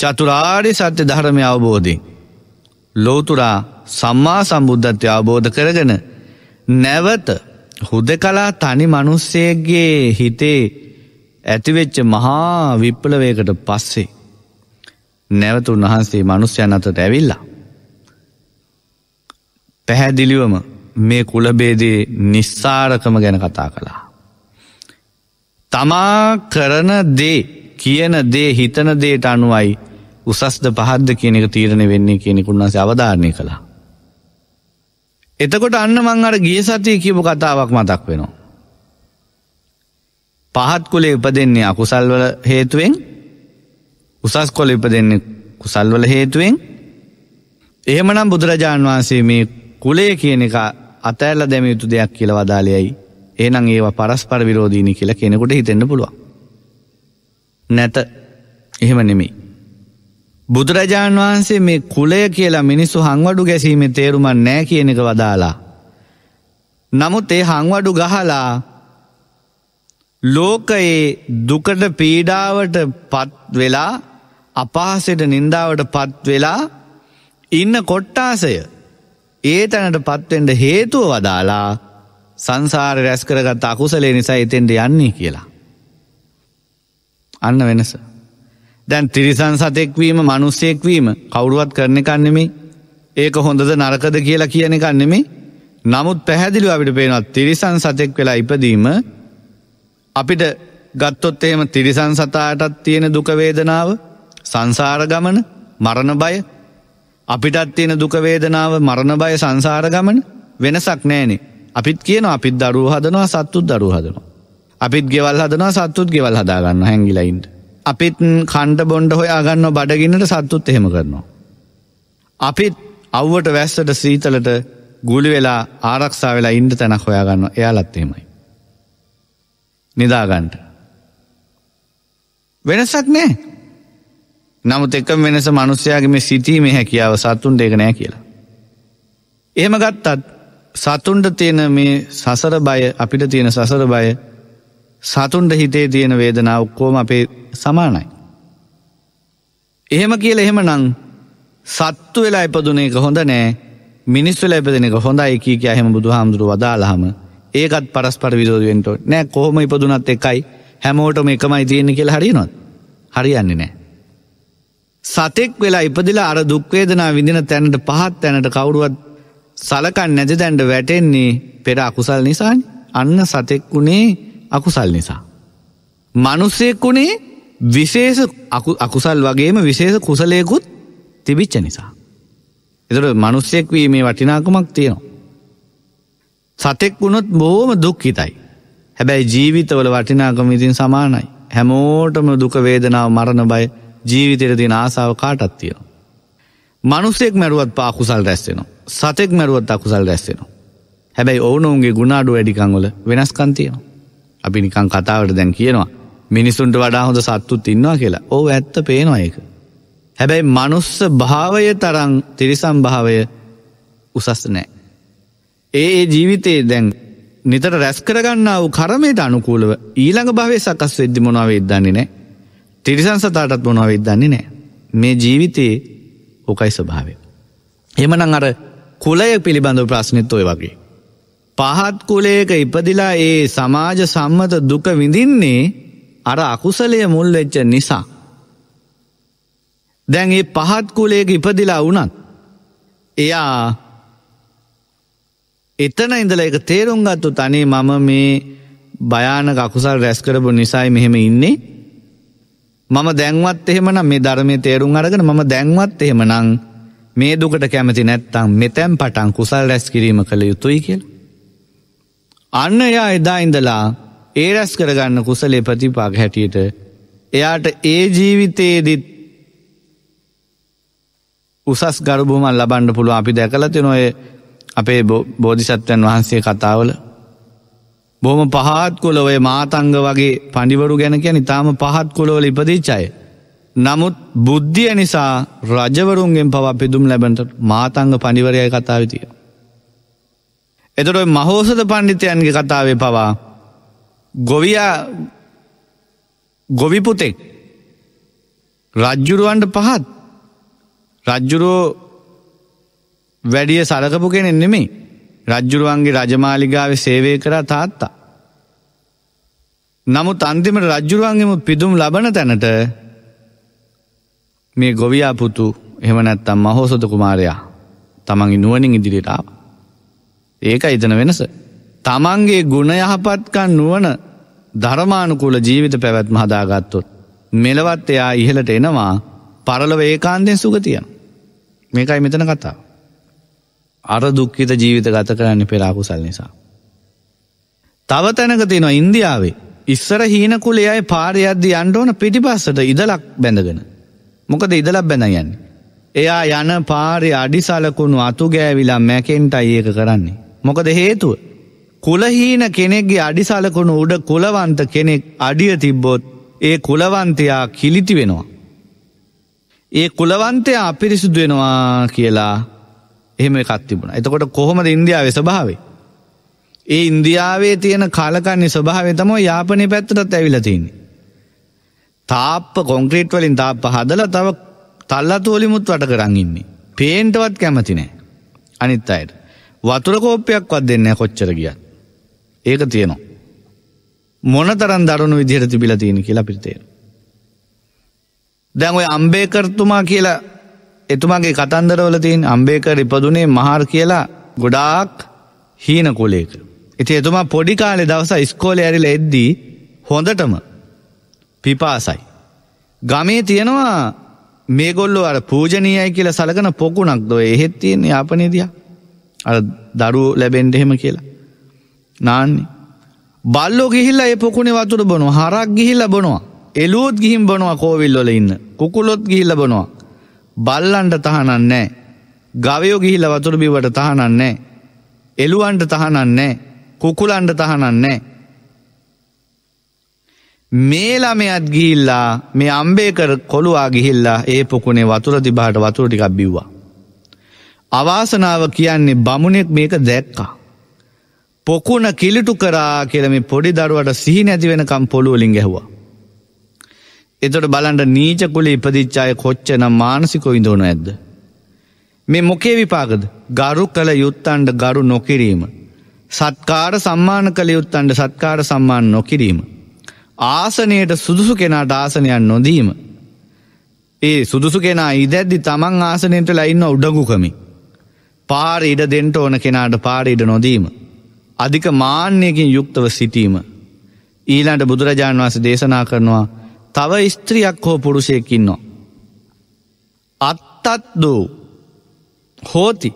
චතුරාරි සත්‍ය ධර්මය අවබෝධී. ලෝතුරා සම්මා සම්බුද්ධත්ව අවබෝධ කරගෙන නැවත හුද කලා තනි මනුස්සයගේ හිතේ ඇතිවෙච්ච මහා විප්පලවයකට පස්සේ නැවතුන් වහන්සේ මනුස්්‍යයන් අතට ඇවිල්ලා. පැහැදිලිවම මේ කුලබේදේ නිස්සාරකම ගැන කතා කළා. තමා කරන දේ කියන දේ හිතන දේට අනුවයි උසස්ද පහද්ද කියනෙක තීරණ වෙන්නේ කියෙනෙකුන්ස අවධාරණය කළා. එතකොට අන්න මං අර ගිය සතිය කියපු කතාවක් මතක් වෙනවා. පහත් කොලේ උප දෙන්නේ අකුසල්වල හේතුවෙන් උසස් කොල ඉප දෙන්නේ කුසල්වල හේතුවෙන් එහෙමනම් බුදුරජාණන් වහන්සේ මේ කුලේ කියන එක අතෑල්ල දැම යුතු දෙයක් කියල වදාලයයි ඒනං ඒවා පරස්පර විරෝධීනි කියල කෙනෙකුට හිතෙන්න්න පුළුවන්. නැත එහෙම නෙමෙයි. බුදුරජාණන් වහන්සේ මේ කුලය කියලා මිනිස්සු හංවඩු ගැසීමේ තේරුමන් නෑ කියන එක වදාලා. නමුත් ඒ හංවඩු ගහලා ලෝකයේ දුකට පීඩාවට පත් වෙලා අපහසට නින්දාවට පත් වෙලා ඉන්න කොට්ටාසය ඒ තැනට පත්වෙන්ට හේතුව වදාලා සංසාර රැස් කරගත් අකුසලේ නිසා එතෙන්ට යන්නේ කියලා. අන්න වෙනස. දැන් තිරිසන් සතෙක්වීම මනුස්සයෙක්වීම කවුරුවත් කරන කන්නෙමේ ඒක හොඳද නරකද කියලා කියන කන්නෙමේ නමුත් පැහැදිලිව අපිට පේනවත් තිරිසන් සතෙක් වෙලා ඉපදීම අපිට ගත්තොත් එහෙම තිරිසන් සතාටත් තියෙන දුකවේදනාව සංසාර ගමන මරණ බය අපිටත් තියෙන දුකවේදනාව මරණ බය සංසාර ගමන වෙනසක් නෑනේ. අපිත් කියන අපිත් දරුව හදනවා සත්තුත් දරු හදනවා. අපිත් ගෙවල් හදනවා සත්තුත් ගෙවල් හදාගන්න හැංගිලයින්ට. අපිත් කණ්ඩ බොන්ඩ හොයාගන්න බඩගින්නට සත්තුත් එහෙම කරනවා. අපිත් අව්වට වැස්සට සීතලට ගුලි වෙලා ආරක්ෂා වෙලා ඉන්ඩ තැනක් හොයාගන්න එයාලත්තේමයි. නිදාගන්ට. වෙනසක් නෑ නමුත් එකම වෙනස මනුස්සයාගේ මේ සිතීමේ හැකියාව සත්තුන්ට එක නෑ කියලා. එහෙම ගත්තත් සතුන්ට තියෙන මේ සසර බය අපිට තියෙන සසර බය සතුන්ට හිතේ තියෙන වේදනා ඔක්කෝම අපේ සමානයි. එහෙම කියල එහෙම නං සත්තු වෙලා එපදුන එක හොඳ නෑ මිනිස්සුල එපදන එක හොඳ එකී කිය හෙම බුදු හාමුදුරු වදාලාහම ඒකත් පරස්පර විරෝධුවෙන්ට නෑ කොහොම ඉපදුනත් එකයි හැමෝටම එකමයි තියෙන කියලා හරිනොත් හරියන්නේ නෑ. සතෙක් වෙලා ඉපදිලා අර දුක්වේදනා විඳින තැනට පහත් තැනට කවුරුවත් සලකන් නැති තැන්ට වැටෙන්නේ පෙර අකුසල් නිසානි අන්න සතෙක් වුණේ අකුසල් නිසා. මනුස්සෙක් වුණේ විශේෂ අකුසල් වගේම විශේෂ කුසලයකුත් තිබිච්ච නිසා. එතට මනුස්සෙක් වී මේ වටිනාකුමක් තියෙනවා. සතෙක් වුණොත් බෝම දුක් හිතයි. හැබැයි ජීවිතවල වටිනාකම ඉතින් සමානයි. හැමෝටම දුකවේදනාව මරණ බයි ජීවිතයට තියෙන ආසාාව කාටත් තියෙනවා. මනුස්සෙක් මැරුවත් පාකුසල් රැස්සෙනවා. සතෙක් මැරුවත් අකුසල් රැස්සෙනවා. හැබැයි ඕනවුන්ගේ ගුණාඩු වැඩිකංවල වෙනස්කන්තියනවා. අපි නිකං කතාවට දැන් කියනවා. මිනිසුන්ට වඩා හොඳ සත්තුත් ඉන්නවා කියලා ඕ ඇත්ත පේනවා ඒක. හැබැයි මනුස්ස භාවය තරං තිරිසම් භාවය උසස් නෑ. ඒ ඒ ජීවිතයේ දැන් නිතර රැස් කරගන්නා වූ කරමයට අනුකූලව ඊළඟ භාවය සකස් වෙද්දි මොනාවේ ඉදන්නේ නෑ තිරිසන් සතාටත් මොනවවිත් දන්නේ නෑ. මේ ජීවිතයේ ඕකයි ස්වභාවය. එමනං අර කුලය පිළිබඳව ප්‍රශ්නෙත් ඔය වගේ. පහත් කුලයක ඉපදිලා ඒ සමාජ සම්මත දුක විඳින්නේ අර අකුසලය මුල් වෙච්ච නිසා. දැන් ඒ පහත් කුලයක ඉපදිලා වුණත් එයා එතන ඉඳල එක තේරුම් ගත්තු තනේ මම මේ භයානක අකුසල් රැස්කරපු නිසයි මෙහෙම ඉන්නේ මම දැන්වත් එහෙමනම් මේ ධර්මය තේරුම් අරගෙන මම දැන්වත් එහෙමනං මේ දුකට කැමති නැත්තං මෙතැම් පටන් කුසල් රැස් කිරීම කළ යුතුයි කියල්. අන්න එයා එදා ඉඳලා ඒ රැස් කරගන්න කුසලේ ප්‍රතිපාග හැටියට එයාට ඒ ජීවිතයේදිත් උසස් ගරබුමල් ලබන්ඩ පුළුව අපි දැකලති නොය අපේ බෝධිසත්වයන් වහන්සේ කතාවල බොහම පහත් කොලොවේ මාතංග වගේ පඩිවරු ගැන කියන ඉතාම පහත් කොලොවල ඉපදිච්චය. නමුත් බුද්ධිය නිසා රජවරුන්ගෙන් පව පිදුම් ලැබට මාතංග පනිිවරයයි කතාවිතිය. එතොට මහෝසද පණ්ඩිතයන්ගේ කතාවේ පවා ගොවයා ගොවිපුතෙක් රජ්ජුරුවන්ට පහත් රජ්ජුරෝ වැඩිය සලකපු කෙනෙන් නෙමේ රජ්ජුරුවන්ගේ රජමාලිගාවේ සේවය කරා තාත්තා. නමුත් අන්තිමට රජ්ජුරුවන්ගේම පිදුම් ලබන තැනට මේ ගොවියාපුතු එහමනැත්තම් මහෝසත කුමාරයා තමන්ගේ නුවනින් ඉදිරිටාව. ඒක ඉතන වෙනස. තමන්ගේ ගුණ යහපත්කන් නුවන ධර්මානුකූල ජීවිත පැවැත් මහදාගත්තොත්. මෙලවත් එයා ඉහලට එනවා පරලව ඒකාන්තයෙන් සුගතියන්. මේකයි මෙතන කතාව. අර දුක්කිත ජීවිත ගත කරන්න පෙරාකුසල් නිසා. තව තැනක තියෙනවා ඉන්දියාවේ ඉස්සර හීනකුල යයි පාරයද්දි අන්ඩෝන පිටිපස්සට ඉදලක් බැඳගෙන. මොකද ඉදලක් බැඳ යන්න. එයා යන පාරි අඩිසලකුණු අතු ගෑවිලා මැකෙන්ට අඒක කරන්නේ. මොකද හේතුව. කුලහීන කෙනෙක්ගේ අඩිසලකුණු උඩ කුලවන්ත කෙනෙක් අඩිය තිබ්බොත් ඒ කුලවන්තයා කිලිති වෙනවා. ඒ කුලවන්තය අපිරිසුදු වෙනවා කියලා එහෙම එකක් තිබුණ. එතකොට කොහොමද ඉන්දියාවේ ස්භාවේ. ඒ ඉන්දියාවේ තියෙන කාලකන්නේ ස්වභාවය තම යාපනය පැත්තටත් ඇවිලතින්නේ. තාප්ප කොංක්‍රීට් වලින් තාප්ප හදල තව තල්ලතුවලිමුත් වට කරන්නඉන්නේ. පේන්ටවත් කැමතිනෑ අනිත් අයට. වතුර කෝප්පයක්වත් දෙන්න කොච්චර ගියත්. ඒක තියනවා. මොන තරන් දරුණු විදිහර තිබිල තියෙන කියලා පිරිතේර. දැන් ඔය අම්බේකරතුමා කියලා එතුමාගේ කතන්දරවල තින් අම්බේකර් ඉපදුනේ මහර් කියලා ගොඩාක් හීන කොලේක. ඉති එතුමා පොඩිකාලෙ දවස ස්කෝල ඇරිල එද්දී හොඳටම පිපාසයි. ගමේ තියෙනවා මේගොල්ලු අර පූජනීයයි කියල සලකන පොකුණක් දො එහෙත් තියෙන්නේ යාපනේදිය අ දරු ලැබෙන්ඩ එහෙම කියලා. නාන්නේ. බල්ලෝ ගිහිල්ල ඒ පොකුණේ වතුර බොනවා හරක් ගිහිල්ල බොනවා එලූත් ගිහිම් බොනවා කෝවිල්ලොල ඉන්න කුකුලොත් ගිහිල්ල බොනවා බල්ලන්ට තහනන්නෑ. ගවයෝ ගිහිල වතුරබිවට තහනන්නෑ. එළුවන්ට තහනන්නෑ. කුකුලන්ට තහනන්නෑ. මේලමයත් ගිහිල්ලා මේ අම්බේකර කොළුවා ගිහිල්ලා ඒ පුකුණේ වතුරතිබාට වතුරටිකක් බිව්වා. අවාසනාව කියන්නේ බමුණෙක් මේක දැක්කා. පොකුණ කිලිටු කරා කෙළමි පොඩි දරුවට සිහි නැතිවෙනකම් පොළුවලින් ගැහවා. එතොට බලන්ට නීච කුල ඉපදිච්චාය කොච්චන මානසිකෝ ඉඳෝන ඇද්ද. මේ මොකේ විපාගද ගරු කළ යුත්තන්ට ගරු නොකිරීම. සත්කාර සම්මාන කළ යුත්තන්ට සත්කාර සම්මාන නොකිරීම. ආසනයට සුදුසු කෙනාට ආසනයන් නොදීම. ඒ සුදුසු කෙනා ඉදැද්දි තමන් ආසනයට ලයින්න උඩගුකමි. පාර ඉඩ දෙන්ට ඕන කෙනාට පාර ඉඩ නොදීම. අධික මාන්‍යයකින් යුක්තව සිටීම. ඊලන්ට බුදුරජාණන් වස දේශනා කරනවා තව ස්ත්‍රියක් හෝ පුරුෂයකින්නවා. අත්තත්දූ හෝති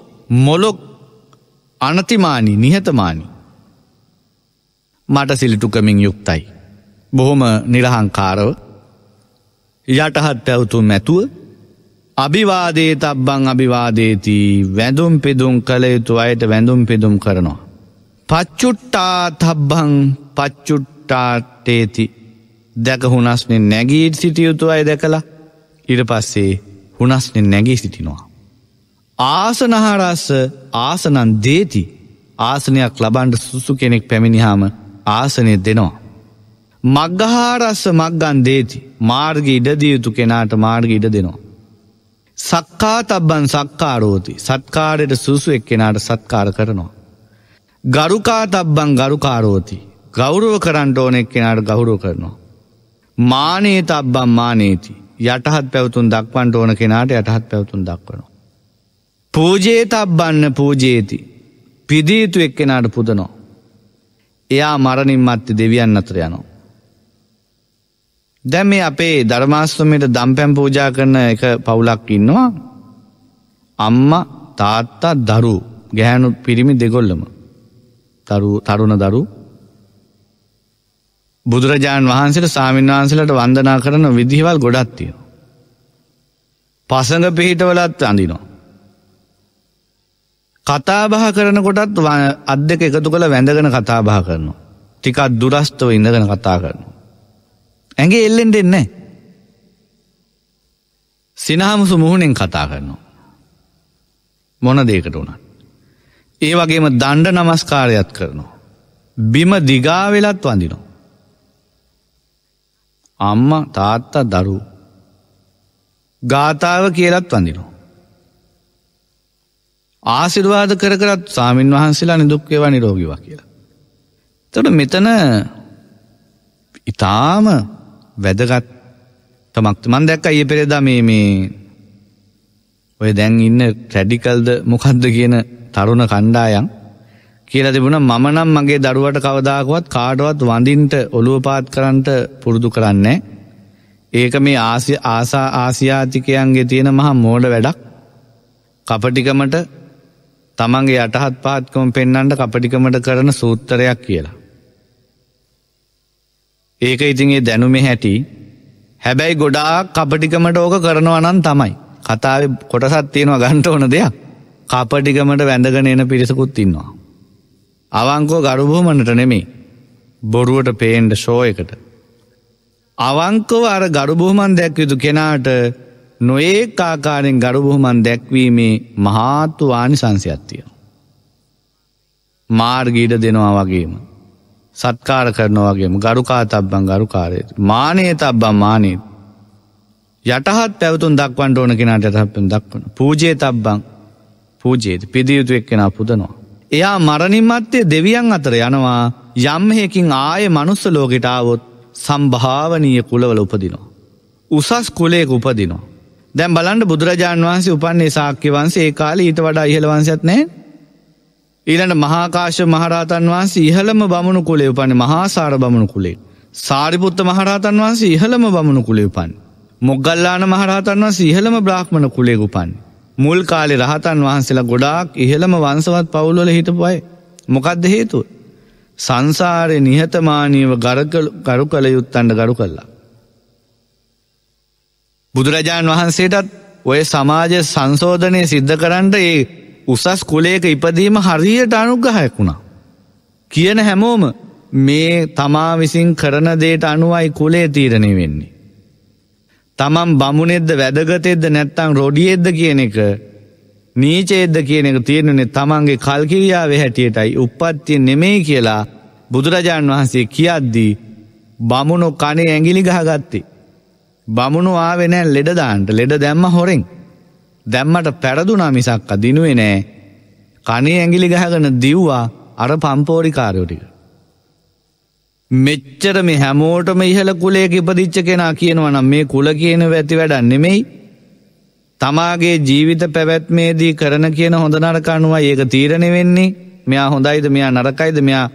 මොලොක් අනතිමානී නිහතමානි මට සිලිටුකමින් යුක්තයි. බොහොම නිරහංකාරව යටහත් පැවතුම් ඇතුව අභිවාදේ තබ්බං අභිවාදේතිී වැඳුම් පෙදුම් කළ යුතු අයට වැඳුම් පෙදුම් කරනවා. පච්චුට්ටා තබ්බං පච්චුට්ටාටේති දැක හුනස්නෙ නැගීට සිටියයුතු අය දැකලා ඉර පස්සේ හුනස්නෙ නැගී සිටිනවා. ආසනහාරස්ස ආසනන් දේති ආසනයක් ලබන්ට සුසු කෙනෙක් පැමිණිහාම ආසනය දෙනවා. මග්ගහාරස්ස මක්ගන් දේති මාර්ග ඉඩදියයුතු කෙනාට මාර්ග ඉඩ දෙනවා. සක්කා තබ්බන් සක්කාරෝති සත්කාරයට සුසු එක් කෙනාට සත්කාර කරනවා. ගරුකා තබ්බන් ගරුකාරෝති ගෞරුව කරන්ට ඕනෙක් කෙනාට ගෞරුව කරනවා. මානේත අබ්බම් මානේති යටහත් පැවතුන් දක්වන්ට ඕන කෙනාට යටහත් පැවතුන් දක්වනවා. පූජේත අබ්බන්න පූජේති පිදීතු එක්කෙනාට පුදනෝ. එයා මරණින් මත්ති දෙවියන් අතර යනවා. දැම මේ අපේ ධර්මාස්වමයට දම්පැම් පූජා කරන එක පවුලක් ඉන්නවා අම්ම තාත්තා දරු ගැහැනු පිරිමි දෙගොල්ලම තරුණ දරු බුදුරජාණන් වහන්සට සාමීන් වහන්සලට වන්දනා කරන විදිහවල් ගොඩත්තිය. පසඟ පිහිටවලත් අඳිනෝ. කතාබහ කරනකොටත් අත් දෙක එකතු කළ වැඳගෙන කතාබහ කරනවා. ටිකත් දුරස්තව ඉඳගෙන කතා කරනවා. ඇගේ එල්ලෙන් දෙන්නේ. සිනහමුසු මුහුණෙන් කතා කරනවා. මොන දේකට වුණත්. ඒ වගේම දණ්ඩ නමස්කාරයත් කරනවා. බිම දිගාවෙලත් වඳිනවා. අම්ම තාත්තා දරු ගාථාව කියලත් වඳිනවා. ආසිරවාද කරකරත් සාමීන් වහන්සේලා නිදුක්කේවා නිරෝගිවා කියලා. තොට මෙතන ඉතාම වැදගත් තමක්ත මන් දැක්ක ඒ පෙරෙදා මේ මේ ඔය දැන් ඉන්න ට්‍රැඩිකල්ද මොකක්ද කියන තරුණ කණ්ඩායන් කියලා තිබුණ මම නම් මගේ දරුවට කවදාකුවත් කාඩුවත් වඳින්ට ඔළුවපාත් කරන්ට පුරුදු කරන්නේ. ඒක මේ ආසි ආසා ආසියාතිකයන්ගේ තියෙන මහා මෝඩ වැඩක් කපටිකමට තමන්ගේ යටහත් පාත්කොම පෙන්නන්ට කපටිකමට කරන සූත්තරයක් කියලා. ඒක ඉතින්ගේ දැනුමෙ හැටි හැබැයි ගොඩාක් කපටිකමට ඕක කරනවනන් තමයි කතාව කොටසත් තියෙනවා ගන්ට ඕන දෙයක් කපටිකමට වැඳගෙන එන පිරිසකුත් ඉන්නවා. අවංකෝ ගරුභූමණට නෙමේ බොරුවට පේන්ඩ ශෝයකට. අවංකව අර ගරුභූමන් දැක් යුතු කෙනාට නොඒකාකාරෙන් ගරුබොහොමන් දැක්වීමේ මහාත්තු වානිසංසයක්තිය. මාර්ගීඩ දෙනවා වගේම. සත්කාර කරනවාගේම ගරුකා තබ්බන් ගරුකාරය. මානය තබ්බා මානීත්. යටහත් පැවතුන් දක්වන්ට ඕන කෙනට යටහත්පෙන් දක්වන. පූජේ තබ්බං පූජේත පිදියයුතු එක් කෙන පුදනවා. එයා මරණින්මත්තේ දෙවියන් අතර යනවා යම්හයකින් ආය මනුස්ස ලෝකෙටාවොත් සම්භාවනීය කුලවල උපදිනවා. උසස් කුලේක උපදිනවා. දැම් බලන්ට බුදුරජාන් වහන්සේ උපන්නේ සාක්‍ය වන්සේ ඒ කාල ඊට වඩා ඉහළවන්සත් නෑ ඊළට මහාකාශ මහරහතන් වහන්සේ ඉහළම බමුණු කුලේ උපන්නේ මහාසාර බමුණු කුලේ. සාරිපුත්ත මහරහතන් වහන්සේ ඉහළම බමුණු කුලේ උපන්. මොග්ගල්ලාන මහරහතන් වහන්සේ ඉහළම බ්‍රාහ්මණ කුලේ උපන්නේ. මුල් කාලෙ රහතන් වහන්සේලා ගොඩාක් ඉහළම වංසවත් පවුල්වල හිටපුයි. මොකක්ද හේතුව. සංසාරය නිහතමානීව ගරු කළ යුත්තන්ට ගරු කල්ලා. බුදුරජාණන් වහන්සේටත් ඔය සමාජ සංශෝධනය සිද්ධ කරන්නට ඒ උසස් කුලේක ඉපදීම හරියට අනුග්‍රහයක් වුණා. කියන හැමෝම මේ තමා විසින් කරන දේට අනුවයි කුලේ තීරණය වෙන්නේ. තමන් බමුණෙද්ද වැදගතෙද්ද නැත්තං රොඩියෙද්ද කියන එක නීචේද්ද කියන එක තියෙනනේ තමන්ගේ කල්කිරියාවේ හැටියටයි උපත්තිය නෙමෙයි කියලා බුදුරජාණන් වහන්සේ කියද්දී බමුණු කනේ ඇඟිලි ගහගත්තේ. බමුණු ආවේ නෑ ලෙඩදාන්ට ලෙඩ දැම්ම හොරෙන්. දැම්මට පැරදුනා මිසක් අදිනුවේ නෑ කනේ ඇඟිලි ගහගෙන දිව්වා අර පම්පෝරිකාරයෝ ටික. මෙච්චර මේ හැමෝටම ඉහල කුලේක ඉපදිච්ච කෙනා කියනවනම් මේ කුල කියන වැති වැඩන් නෙමෙයි තමාගේ ජීවිත පැවැත්මේදී කරන කියන හොඳ නරකණුවයි ඒක තීරණය වෙන්නේ මෙයා හොඳයිද මෙයා නරකයිද මෙයා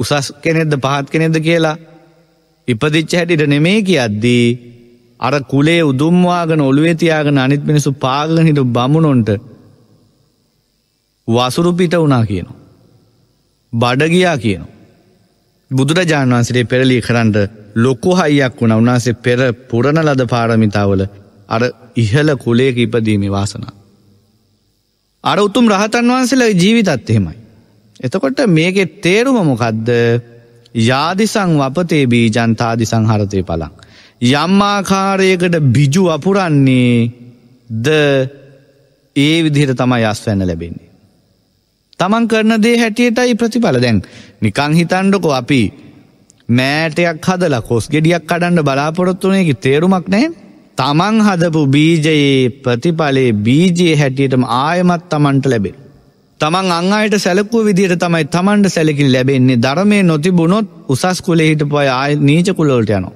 උසස් කෙනෙද්ද පහත් කෙනෙද්ද කියලා ඉපදිච්ච හැටිට නෙමේ කියද්දී අර කුලේ උදුම්වාගෙන ඔළුවේ තියාගෙන අනිත් මිනිසු පාගගෙන හිටු බමුණොන්ට වසුරු පිට වුණා කියනවා. බඩගියා කියනවා. බුදුරජාණන් වන්සටේ පෙරලි කරන්ට ලොකු හයියක් වුණ උන්නාසේ පෙර පුරණ ලද පාරමිතාවල අර ඉහල කුලේක ඉපදීම වාසනා. අර උතුම් රහතන් වහන්සේලා ජීවිතත් එහෙමයි. එතකොට මේකෙ තේරුම මොකක්ද යාදිසං වපතේ බීජන්තාදි සංහරතය පලක්. යම්මාකාරයකට බිජු අපුරන්නේ ද ඒ විදිහට තමයි අස්වැන්න ලැබෙන්නේ. තමන් කරන දේ හැටියටයි ප්‍රතිඵල දැන් නිකං හිතන්ඩකෝ අපි මෑටයක් හදල කොස් ගෙඩියක් කඩන්ඩ බලාපොරොත්තුනයකි තේරුමක් නෑ තමන් හදපු බීජයේ ප්‍රතිඵලේ බීජයේ හැටියටම ආයමත් තමන්ට ලැබේ. තමන් අංගයට සැලකුව විදිට තමයි තමන්ට සැලකින් ලැබෙන්නේ ධර්මය නොතිබුණොත් උසස් කුලෙ හිටපොය ආය නීච කුලෝට යනවා.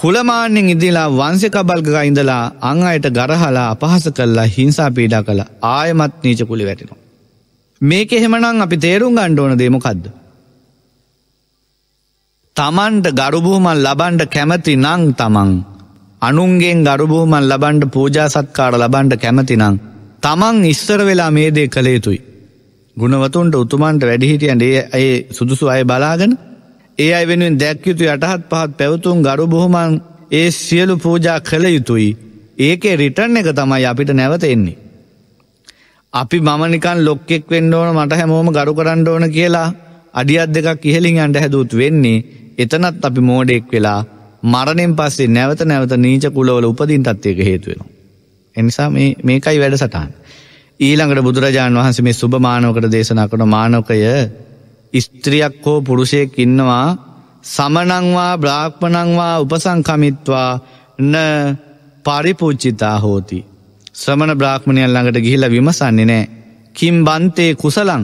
කුලමාන්‍යෙන් ඉදිලා වංසකබල්ග ඉඳලා අං අයට ගරහලා අපහස කල්ලා හිංසා පීඩා කළ ආයමත් නීචකුලි වැටිනවා. මේක එහෙමනම් අපි තේරුම් ගණ්ඩෝන දේමකක්ද. තමන්ට ගරුබූමන් ලබන්ඩ කැමති නං තමන් අනුන්ගෙන් ගරුබූමන් ලබන්ඩ පූජාසත්කාර ලබන්ඩ කැමතිනං තමන් ඉස්සර වෙලා මේදේ කළ යුතුයි. ගුණවතුන්ට උතුමන්ට වැඩිහිටියන් ඒ ඒ සුදුසු අය බලාගෙන ඒ අයි වෙනුවෙන් දැක්යුතු යටහත් පහත් පැවතුන් ගරු බොහොමන් ඒ සියලු පූජා කළ යුතුයි ඒකේ රිටන් එක තමයි අපිට නැවත එන්නේ. අපි මම නිකන් ලොක්කෙක් වෙන්න ඕන මට හැමෝම ගරු කරන්න ඕන කියලා අඩියත් දෙකක් ඉහලින් අන්ඩ හැදූත් වෙන්නේ එතනත් අපි මෝඩෙක් වෙලා මරණෙන් පස්සේ නැවත නැවත නීච කුලවල උපදින් තත්වයක හේතුවෙන. එනිසා මේකයි වැඩ සටහන්. ඊළඟට බුදුරජාණන් වහන්සේ මේ සුභ මානෝකට දේශනා කරන මානොකය ස්ත්‍රියක් හෝ පුරුෂයෙක් ඉන්නවා සමනංවා බ්‍රාක්්මනංවා උපසංකමිත්වා න පරිපූච්චිතා හෝතිී. ශ්‍රමණ බ්‍රාහ්මණයන් ළඟට ගිහිල විමසන්නේ නෑ. කින් බන්තේ කුසලං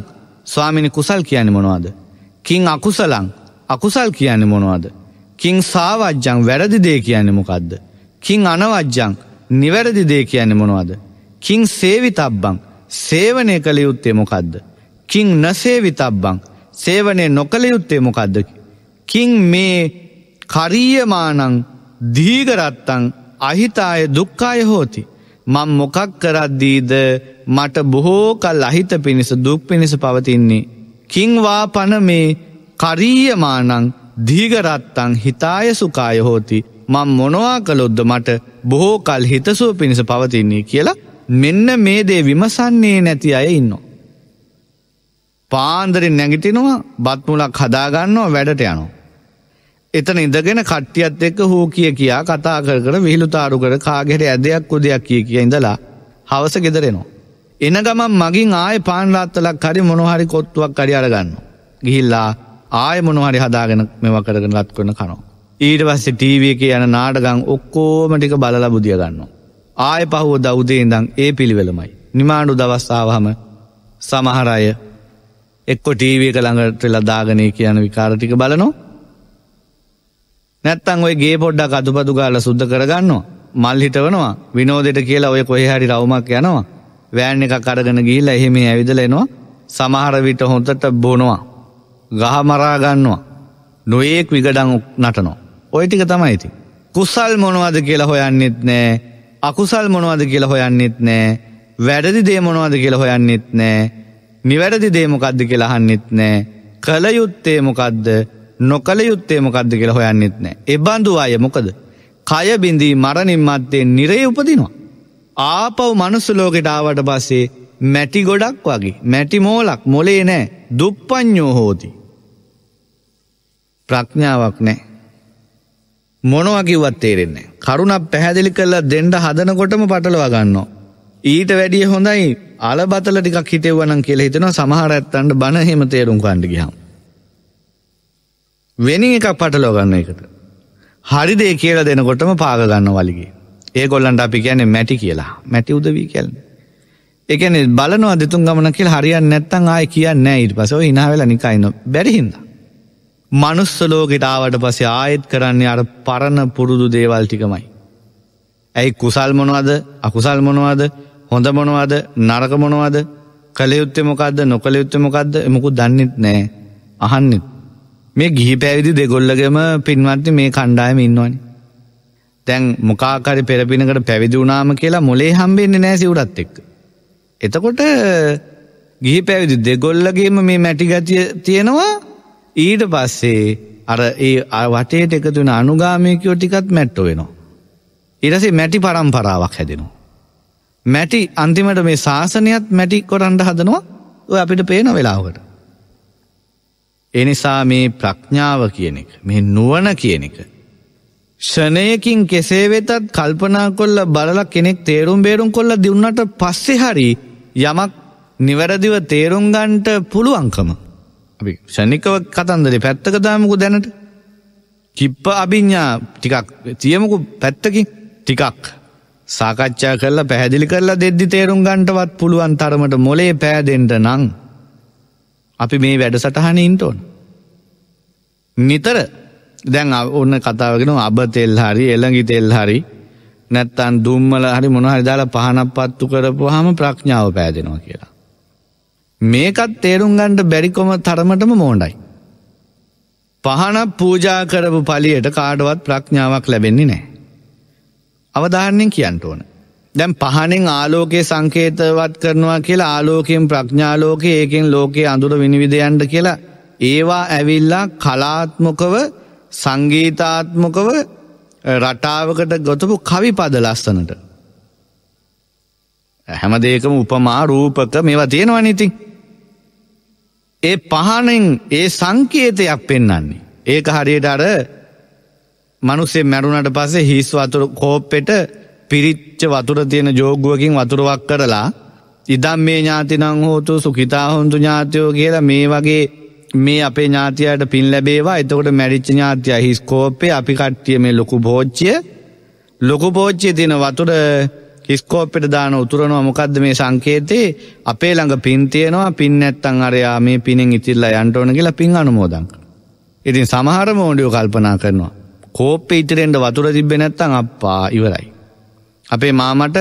ස්වාමිනි කුසල් කියන්නේ මොනවාද. කින් අකුසලං අකුසල් කියන්නේ මොනවාද. කින් සාවජ්ජං වැරදි දේ කියන්නේ මොකක්ද. කින් අනවජ්ජං නිවැරදි දේ කියන්නේ මොනවාද. කින් සේවිතබ්බං සේවනය කළ යුත්තේ මොකක්ද. කින් නසේවිතබ්බං සේවනය නොකළ යුත්තේ මොකක්ද. කින් මේ කරීයමානං දීගරත්තං අහිතාය දුක්කාය හෝති. මං මොකක් කරද්දීද මට බොහෝ කල් අහිත පිණිස දුක් පිණිස පවතින්නේ. කිංවා පන මේ කරීයමානං දීගරත්තං හිතාය සුකාය හෝති මං මොනවා කළොද්ද මට බොහෝ කල් හිතසුව පිණිස පවතින්නේ කියලා මෙන්න මේ දේ විමසන්නේ නැති අය ඉන්නවා. පාන්දරින් නැගිටිනවා බත්මුලක් හදාගන්නවා වැඩට යනවා. එතන ඉඳගෙන කට්ටියත් එක්ක හෝ කිය කියා කතා කර කර විහිළු තාරු කර කාගෙට ඇදයක් කොදයක් කිය කිය ඉඳලා හවස ගෙදරෙනවා. එන ගමන් මගින් ආය පාන්රාත්තලක් හරි මොනොහරි කොත්තුවක් කරි අරගන්න. ගිහිල්ලා ආය මොනොහරි හදාගෙන මෙව කරගෙන ලත් කරන කනවා. ඊට පස්සේ ටීවී එක යන නාටගං ඔක්කෝම ටික බලලා බුදිය ගන්නවා. ආය පහුව දෞදේ ඉඳන් ඒ පිළිවෙලමයි. නිමාණ්ඩු දවස් ආවහම සමහර අය එක්ක ටීවී එක ළඟට ලදාගනේ කියන විකාර ටික බලනවා. නැත්තං ඔය ගේ පොඩ්ඩක් අතුපතු ගාල සුද්ද කරගන්නවා. මල් හිටවනවා විනෝදෙට කියලා ඔය කොහහරි රවමක් යනවා. වෑන් එකක් අරගෙන ගිහිල්ල එහෙම ඇවිදලෙනවා සමහර විට හොන්තට බොනවා. ගහමරාගන්නවා. නොයෙක් විගඩං නටනෝ. ඔය ටික තමයිති. කුසල් මොනවද කියලා හොයන්නෙත් නෑ අකුසල් මොනවද කියලා හොයන්නෙත් නෑ වැඩදි දේමොනවද කියලා හොයන්නෙත් නෑ නිවැරදි දේමොකද්ද කියලාහන්නෙත් නෑ කළයුත්තේ මොකද්ද නොකළ යුත්තේ මොකක්ද කියලා හොයන්නෙත් නෑ. එබඳු අය මොකද. කයබිඳී මරණින් මත්තේ නිරේ උපදිනවා. ආපව් මනුස්සුලෝකෙට ආවට පස්සේ මැටි ගොඩක් වගේ මැටි මෝලක් මොලේ නෑ දුප්පඥෝ හෝති. ප්‍රඥාවක් නෑ. මොනවකිවත් තේරෙන්නේ. කරුණක් පැහැදිලි කරලා දෙන්ඩ හදනකොටම පටලවා ගන්නවා. ඊට වැඩිය හොඳයි අලබතල ටිකක් හිටෙව්වනන් කියල හිතෙනවා සමහර ඇත්තන්ට බණහෙම තේරුම් කණ්ඩිගහම්. වෙනින් එකක් පටලෝ ගන්න එකට. හරි දේ කියලා දෙනකොටම පාගගන්න වලිගේ. ඒ ගොල්ලන්ට අපි කියන්නේ මැටි කියලා මැටි උදවී කියල්. එකන බලනවා දෙතුන් ගමන කියල් හරියන් නැත්තන් ආය කියන්න ඉට පසෝ ඉනාවෙල නිකයින්න බැරිහින්ද. මනුස්සලෝකෙටාවට පසේ ආයෙත් කරන්නේ අර පරණ පුරුදු දේවල් ටිකමයි. ඇයි කුසල් මොනවද අකුසල් මොනවද හොඳ මොනවද නරක මොනවද කළයුත්තෙමොකක්ද නොකළ යුත්තමොකක්ද එමකු දන්නෙත් නෑ අහන්නෙත්. මේ ගිහි පැවිදි දෙගොල්ලගම පින්වත්ති මේ කණ්ඩායම ඉන්නවනි. තැන් මොකාකරි පෙරපිනකට පැවිදි වුනාම කියලා මොලේ හම්බෙන්නේ නෑ සිවරත් එක්ක. එතකොට ගිහි පැවිදි දෙගොල්ලගේම මේ මැටිගතිය තියෙනවා ඊට පස්සේ අර ඒ වටේට එකතුන අනුගාමයකෝ ටිකත් මැට්ටෝ වෙනවා. ඉරසේ මැටි පරම්පරාවක් හැදෙනවා. මැටි අන්තිමට මේ ශාසනයත් මැටි කොරන්ඩ හදනවා ඔය අපිට පේන වෙලාවට. එනිසා මේ ප්‍රඥාව කියන එක මේ නුවන කියන එක. ෂණයකින් කෙසේ වෙතත් කල්පනා කොල්ල බලල කෙනෙක් තේරුම් බේරුම් කොල්ල දියුණට පස්සෙ හරි යමක් නිවැරදිව තේරුම් ගන්ට පුළුවන්කම. අපි ෂණිකව කතන්දරේ පැත්තක දාමකු දැනට කිප්ප අභිඤ්ඥා ටිකක් තියමකු පැත්තකින් ටිකක් සාකච්ඡා කරලා පැහැදිලි කරලා දෙද්දි තේරුම් ගන්ටවත් පුළුවන් තරමට මොලේ පෑදෙන්ට නං. අපි මේ වැඩසටහන ඉන්ටෝන්. නිතර දැන් ඔන්න කතාවගෙන අබ තෙල් හරි එළඟි තෙල් හරි නැත්තන් දුම්මල හරි මොන හරිදාලා පහනක් පත්තු කරපු හම ප්‍රඥාව පෑදෙනවා කියලා. මේකත් තේරුම් ගණ්ඩ බැරිකොම තරමටම මෝඩයි. පහනක් පූජා කරපු පලියට කාඩුවත් ප්‍රඥාවක් ලැබෙන්නේ නෑ. අවධාරණයෙන් කියන්ට ඕන. දැම් පහනෙන් ආලෝකයේ සංකේතවත් කරනවා කියලා ආලෝකයෙන් ප්‍රඥාලෝක ඒකෙන් ලෝකයේ අඳුර විනිවිධයන්ට කියලා ඒවා ඇවිල්ලා කලාත්මොකව සංගීතාත්මොකව රටාවකට ගොතපු කවි පද ලස්සනට. හැම දෙකම උපමා රූපක මේවා තියෙනවනිති. ඒ පහනෙන් ඒ සංකේතයක් පෙන්නන්නේ. ඒක හරියට අර මනුස්සේ මැරුණට පසේ හිස් වතුර කෝප්පෙට පිරිච්ච වතුර තියෙන ජෝගුවකින් වතුරුවක් කරලා ඉදම් මේ ඥාතිනං හෝතු සුකිතා හොන්තු ඥාතයෝ කියලා මේ වගේ මේ අපේ ඥාතියට පින් ලැබේවා එතකොට මැරිච්ච ඥාතිය හිස්කෝප්පේ අපි කට්ටිය මේ ලොකු භෝච්චිය ලොකු භෝච්චිය තියෙන වතුර හිස්කෝප්පෙට දාන උතුරනවා මොකක්ද මේ සංකේතේ අපේ ළඟ පින් තියෙනවා පින් නැත්තං අරයා මේ පිනෙන් ඉතිල්ලා යන්ට ඕන කියලා පින් අනුමෝදන්. ඉතින් සමහර මෝඩියෝ කල්පනා කරනවා. කෝප්පේ ඉතිරෙන්ට වතුර තිබ්බේ නැත්තං අප්පා ඉවරයි. අපේ මාමට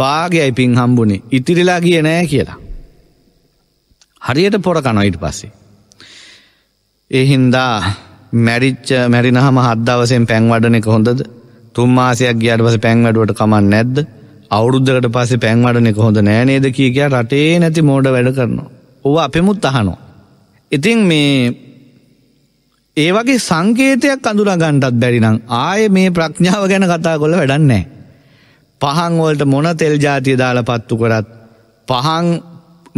භාගයයි පින් හම්බුනේ ඉතිරිලා ගිය නෑ කියලා. හරියට පොර කනොයිට පස්සේ. එහින්දා මැරිච්ච මැරිනහම හද්දවසෙන් පැන්වඩන එක හොඳද තුම්මාසයක් ගියාට පස පැන්වැඩුවට කමන් නැද්ද අවුරුද්ධකට පස්සේ පැන්වඩන එක හොඳ නෑනේද කිය කියා රටේ නැති මෝඩ වැඩ කරනවා. ඕ අපෙමුත් අහනෝ. ඉතින් මේ ඒ වගේ සංකේතයක් අඳුරගණ්ඩත් බැරිනම් ආය මේ ප්‍රඥාව ගැන කතා කොල වැඩන්නෑ. පහන් වලට මොන තෙල් ජාතිය දාලා පත්තු කරත් පහන්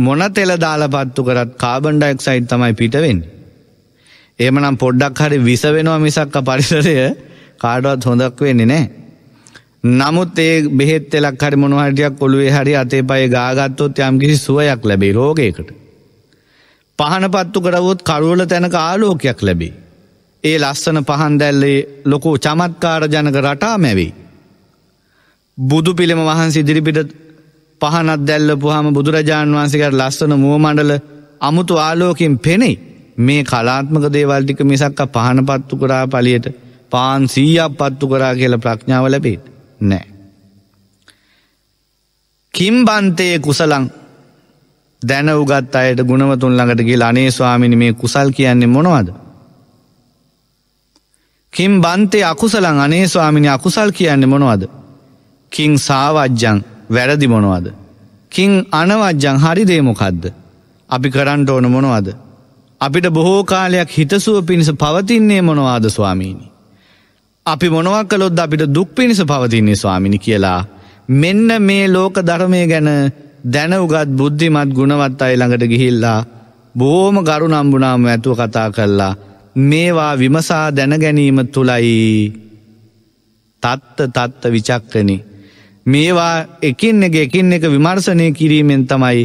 මොන තෙල දාලා පත්තු කරත් කාබන් ඩයිऑक्साइඩ් තමයි පිටවෙන්නේ. එහෙමනම් පොඩ්ඩක් හරි විස වෙනවා මිසක් පරිසරය කාටවත් හොඳක් වෙන්නේ නැහැ. නමුත් ඒ බෙහෙත් තෙලක් හරි මොනවා ටිකක් ඔළුවේ හරි අතේ පයේ ගාගත්තොත් යම්කිසි සුවයක් ලැබේ රෝගයකට. පහන පත්තු කරවොත් කරුවල තැනක ආලෝකයක් ලැබේ. ඒ ලස්සන පහන් දැල්ලේ ලොකෝ චමත්කාර ජනක රටා මැවෙයි. බුදු පිළිම වහන් සිදිරිපිට පහනත් දැල්ල පුහම බුදුරජාණන් වහන්සේකට ලස්සන මුවමණඩල අමුතු ආලෝකින් පෙනෙයි මේ කලාත්මක දේවල්ටික මිසක්ක පහන පත්තු කරා පලියට පාන් සීයක් පත්තු කරා කියල ප්‍රඥාව ලැබේට නෑ. කිම්බන්තයේ කුසලං දැන උගත් අයට ගුණවතුන් ළඟට ගිල් අනේ ස්වාමිනි මේ කුසල් කියන්නේ මොනවද. කිම් බන්තේ අකුසලං අනේ ස්වාමිනි අකුසල් කියන්නේ මොනවද. කින් සාවජ්ජං වැරදි මොනවද. කින් අනවජ්ජං හරිදේමොකක්ද. අපි කරන්ට ඕන මොනවද. අපිට බොහෝ කාලයක් හිතසුව පිණිස පවතින්නේ මොනවාද ස්වාමීණි. අපි මොනවක් කළොත් අපිට දුක් පිණිස පවතින්නේ ස්වාමිණි කියලා. මෙන්න මේ ලෝක ධර්මය ගැන දැනවගත් බුද්ධිමත් ගුණවත් අයි ළඟට ගිහිල්ලා බෝම ගරු නම්බුනාම ඇතුව කතා කරලා මේවා විමසා දැනගැනීම තුළයි තත්ත තත්ත විචක්කනි මේවා එකින් එක එකින් එක විමර්ශනය කිරීමෙන් තමයි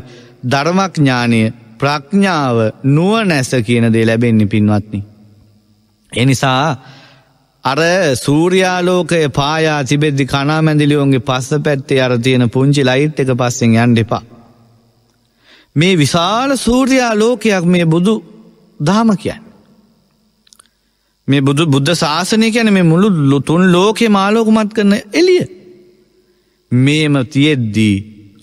ධර්මක්ඥානය ප්‍රඥාව නුව නැස කියන දේ ලැබෙන්නේ පින්වත්නි. එනිසා අර සූරයාලෝකය පායා තිබෙද්දි කනාමැදිලියෝන්ගේ පස්ස පැත්තේ අර තියෙන පුංචි ලයිට් එක පස්සෙන් යන් දෙපා. මේ විශාල සූරයා ලෝකයක් මේ බුදු දහම කියන්න. මේ බුදු බුද්ධ ශාසනය කියන මේ මුළු ලුතුන් ලෝකෙ මාලෝකුමත් කරන එලිය. මේම තියෙද්දී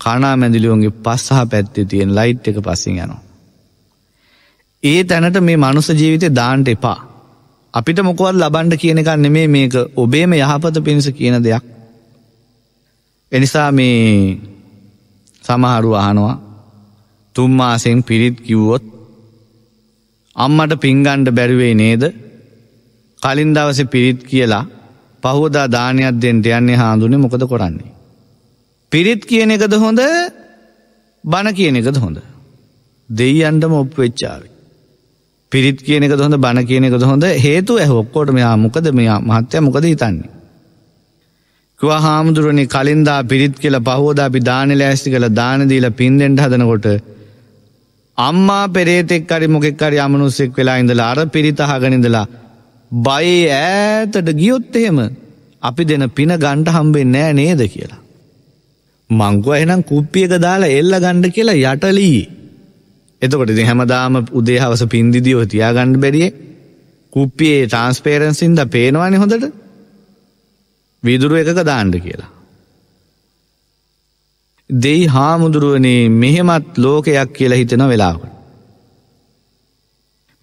කනා මැදිලිවන්ගේ පස්සහ පැත්තේ තියෙන් ලයිට් එක පසින් යනවා. ඒ තැනට මේ මනුස ජීවිතය දාන්ට එපා. අපිට මොකුවත් ලබන්ඩ කියනකන්න නෙමේ මේක ඔබේම යහපත පිණිස කියන දෙයක්. එනිසා මේ සමහරු අහනවා තුම්මාසෙන් පිරිත් කිව්වොත් අම්මට පින්ගන්ඩ බැරිවේ නේද කලින් දවස පිරිත් කියලා පහුවදා දානයක් දෙෙන්ට යන්නේ හාඳුනේ මොකද කොරන්නේ. පිරිත් කියන එකද හොඳ බණ කියන එකද හොඳ. දෙයියන්ටම ඔප් වෙච්චාව. පිරිත් කියන එක හොඳ බණ කියන එකද හොඳ හේතු ඇහ ඔක්කොට මෙයා මොකද මෙයා මහත්‍ය මොකද හිතන්නේ. කව හාමුදුරුවනි කලින්දා පිරිත් කියල පහෝදා අපි දාන ලෑස්ති කළ දානදීල පින්දෙන්ට හදනකොට අම්මා පෙරේතෙක්කරි මොකෙක්කරි අමනුස්සෙක් වෙලා ඉඳලා අර පිරිතහගනිඳලා බයේ ඈතට ගියොත් එහෙම අපි දෙන පින ගණ්ට හම්බෙන් නෑ නේද කියලා. මංගුව එනම් කුප්පියක දාලා එල්ල ගණ්ඩ කියලා යටලී. එතකොට ඉති හැමදාම උදේහවස පින්දිදිව තියාගණ්ඩ බැරිිය කුප්පියේ ට්‍රන්ස්පේරන්සින්ද පේනවානි හොඳට විදුරු එකක දාණ්ඩ කියලා. දෙයි හාමුදුරුවනේ මෙහෙමත් ලෝකයක් කියලා හිතෙන වෙලාවට.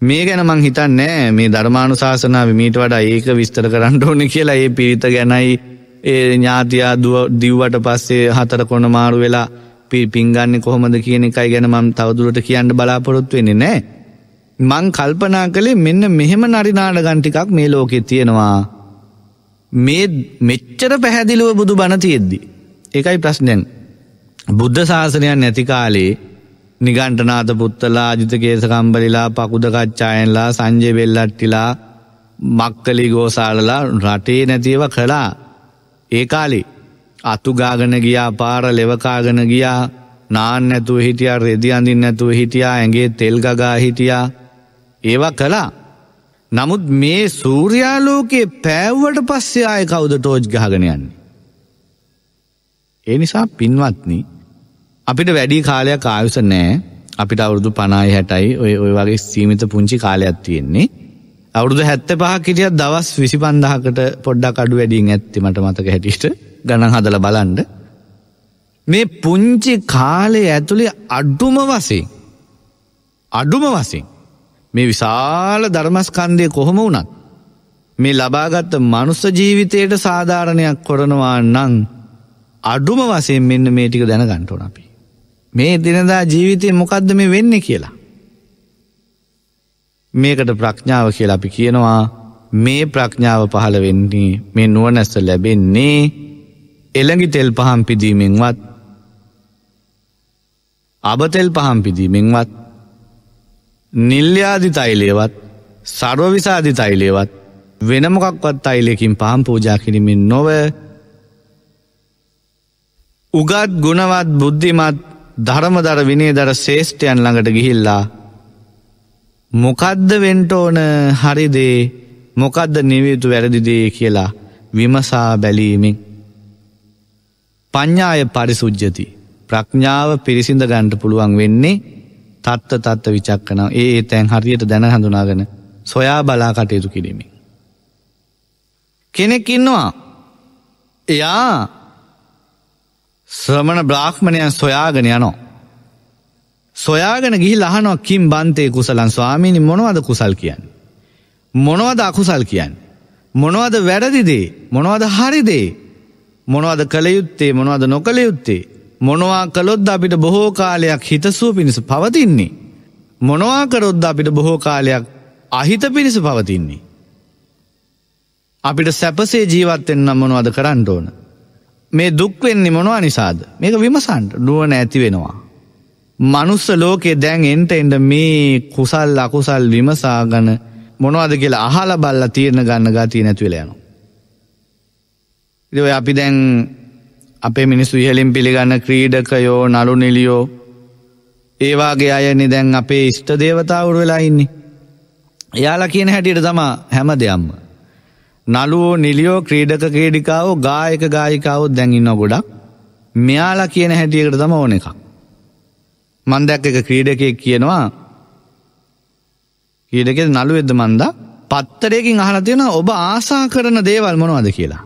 මේ ගැන මං හිතන් නෑ මේ ධර්මාණු ශාසනාව මීට වඩා ඒක විස්තර කරන්න ඕන කියලා ඒ පිරිත ගැනයි ඒ ඥාතියා දිව්වට පස්සේ හතර කොන මාරු වෙලා පි පින්ගන්න කොහොමද කියන එකයි ගැන මම් තවදුරට කියන්න බලාපොරොත්තු වෙන්නේ නෑ. මං කල්පනා කළේ මෙන්න මෙහෙම නරිනාඩගන්ටිකක් මේ ලෝකෙ තියෙනවා. මේ මෙච්චර පැහැදිලිව බුදු බණතියෙද්දි. එකයි ප්‍රශ්නයන්. බුද්ධ ශාසනයන් නැතිකාලේ නිගණ්ටනාත පුත්තලා ජිතකේසකම්බලිලා පකුදකච්ඡායන්ලා සංජය බෙල්ලට්ටිලා මක්කලි ගෝසාලලා රටේ නැතිව කලා ඒකාලි අතුගාගන ගියා පාර ලෙවකාගන ගියා නාන් නැතුව හිටියා රෙදි අඳින් නැතුව හිටියා ඇගේ තෙල්ගගා හිටියා ඒවා කලා නමුත් මේ සූරයාලෝකයේ පෑව්වට පස්සේ ආය කවුද ටෝජ් ගාගනයන්නේ. ඒ නිසා පින්වත්නි අපිට වැඩි කාලයක් ආයුස නෑ අපිට අවුරුදු පනායි හැටයි ඔය ඔය වගේ සීමිත පුංචි කාලයක් තියෙන්නේ අවුරුදු හැත්ත පහක් හිටියත් දවස් විසි පන්දහකට පොඩ්ඩක් අඩු වැඩියෙන් ඇත්ති මට මතක හැටියට ගණන් හදල බලන්ඩ. මේ පුංචි කාලේ ඇතුළේ අඩුම වසේ. අඩුම වසින්. මේ විශාල ධර්මස්කන්දය කොහොම වුණත්. මේ ලබාගත්ත මනුස්ස ජීවිතයට සාධාරණයක් කොරනවා නං අඩුම වසයෙන් මෙන්න මේ ටික දැනගන්ටුන අපි. මේ දිනදා ජීවිතය මොකක්ද මේ වෙන්න කියලා. මේකට ප්‍රඥාව කියලා අපි කියනවා මේ ප්‍රඥාව පහළ වෙන්නේ මේ නුවනැස ලැබෙන්නේ එළඟි තෙල් පහම් පිදීමෙන්වත් අබතෙල් පහම් පිදීමෙන්වත් නිල්්‍යාදි තයිලයවත් සරවවිසාධි තයිලයවත් වෙනමොකක්වත් අයිලයකින් පහම් පූජා කිරීමෙන් නොව උගත් ගුණවත් බුද්ධිමත් ධරමදර විනේ දර ශේෂ්ඨයන් ළඟට ගිහිල්ලා මොකද්ද වෙන්ට ඕන හරිදේ මොකද්ද නිවයුතු වැරදිදේ කියලා විමසා බැලීමෙන්. ප්ඥාය පරිසුද්ජති ප්‍රඥාව පිරිසිඳ ගණ්ඩ පුළුවන් වෙන්නේ තත්ත තත්ත විචක්කනව ඒ තැන් හරියට දැන හඳුනාගෙන සොයා බලා කටයුතු කිරීමි. කෙනෙක් ඉන්නවා එයා ශ්‍රමණ බ්‍රාහ්මණයන් සොයාගෙන යනවා. සොයාගෙන ගිහි ලහනො කින් බන්තේ කුසලන් ස්වාමීනි මොනවද කුසල් කියන්න. මොනවද අකුසල් කියන්න. මොනවද වැරදිදේ මොනවද හරිදේ මොනවද කළයුත්තේ මොනවද නොකළයුත්තේ මොනවා කළොද්ද අපිට බොහෝ කාලයක් හිතසුව පිණිස පවතින්නේ. මොනවා කරොද්ද අපිට බොහෝ කාලයක් අහිත පිණිස පවතින්නේ. අපිට සැපසේ ජීවත්වෙන්නම් මොනවද කරන්න ඕන. මේ දුක්වෙන්නේ මොනවා නිසාද මේක විමසන්ට නුවන ඇති වෙනවා. මනුස්ස ලෝකේ දැන් එන්ට එන්ට මේ කුසල් අකුසල් විමසාගන මොනවද කියලා අහල බල්ල තීරණ ගන්න ගතිය නැතිවලයනු. ඉදව අපි දැන් අපේ මිනිස්සු ඉහලින් පිළිගන්න ක්‍රීඩකයෝ නලු නිලියෝ ඒවාගේ අයනි දැන් අපේ ඉෂ්ට දේවතාවුරු වෙලා ඉන්නේ. එයාලා කියන හැටියට තමා හැම දෙයම්ම. නලුවෝ නිලියෝ ක්‍රීඩක ක්‍රේඩිකාවෝ ගායක ගායිකාවෝ දැන් ඉන්න ගොඩක් මෙයාලා කියන හැටියකට තම ඕන එකක්. මන්දැක් එක ක්‍රීඩකය කියනවා ඊටකෙ නළුවෙද්ද මන්ද පත්තරයකින් අහල තියෙන ඔබ ආසා කරන දේවල් මොනවද කියලා.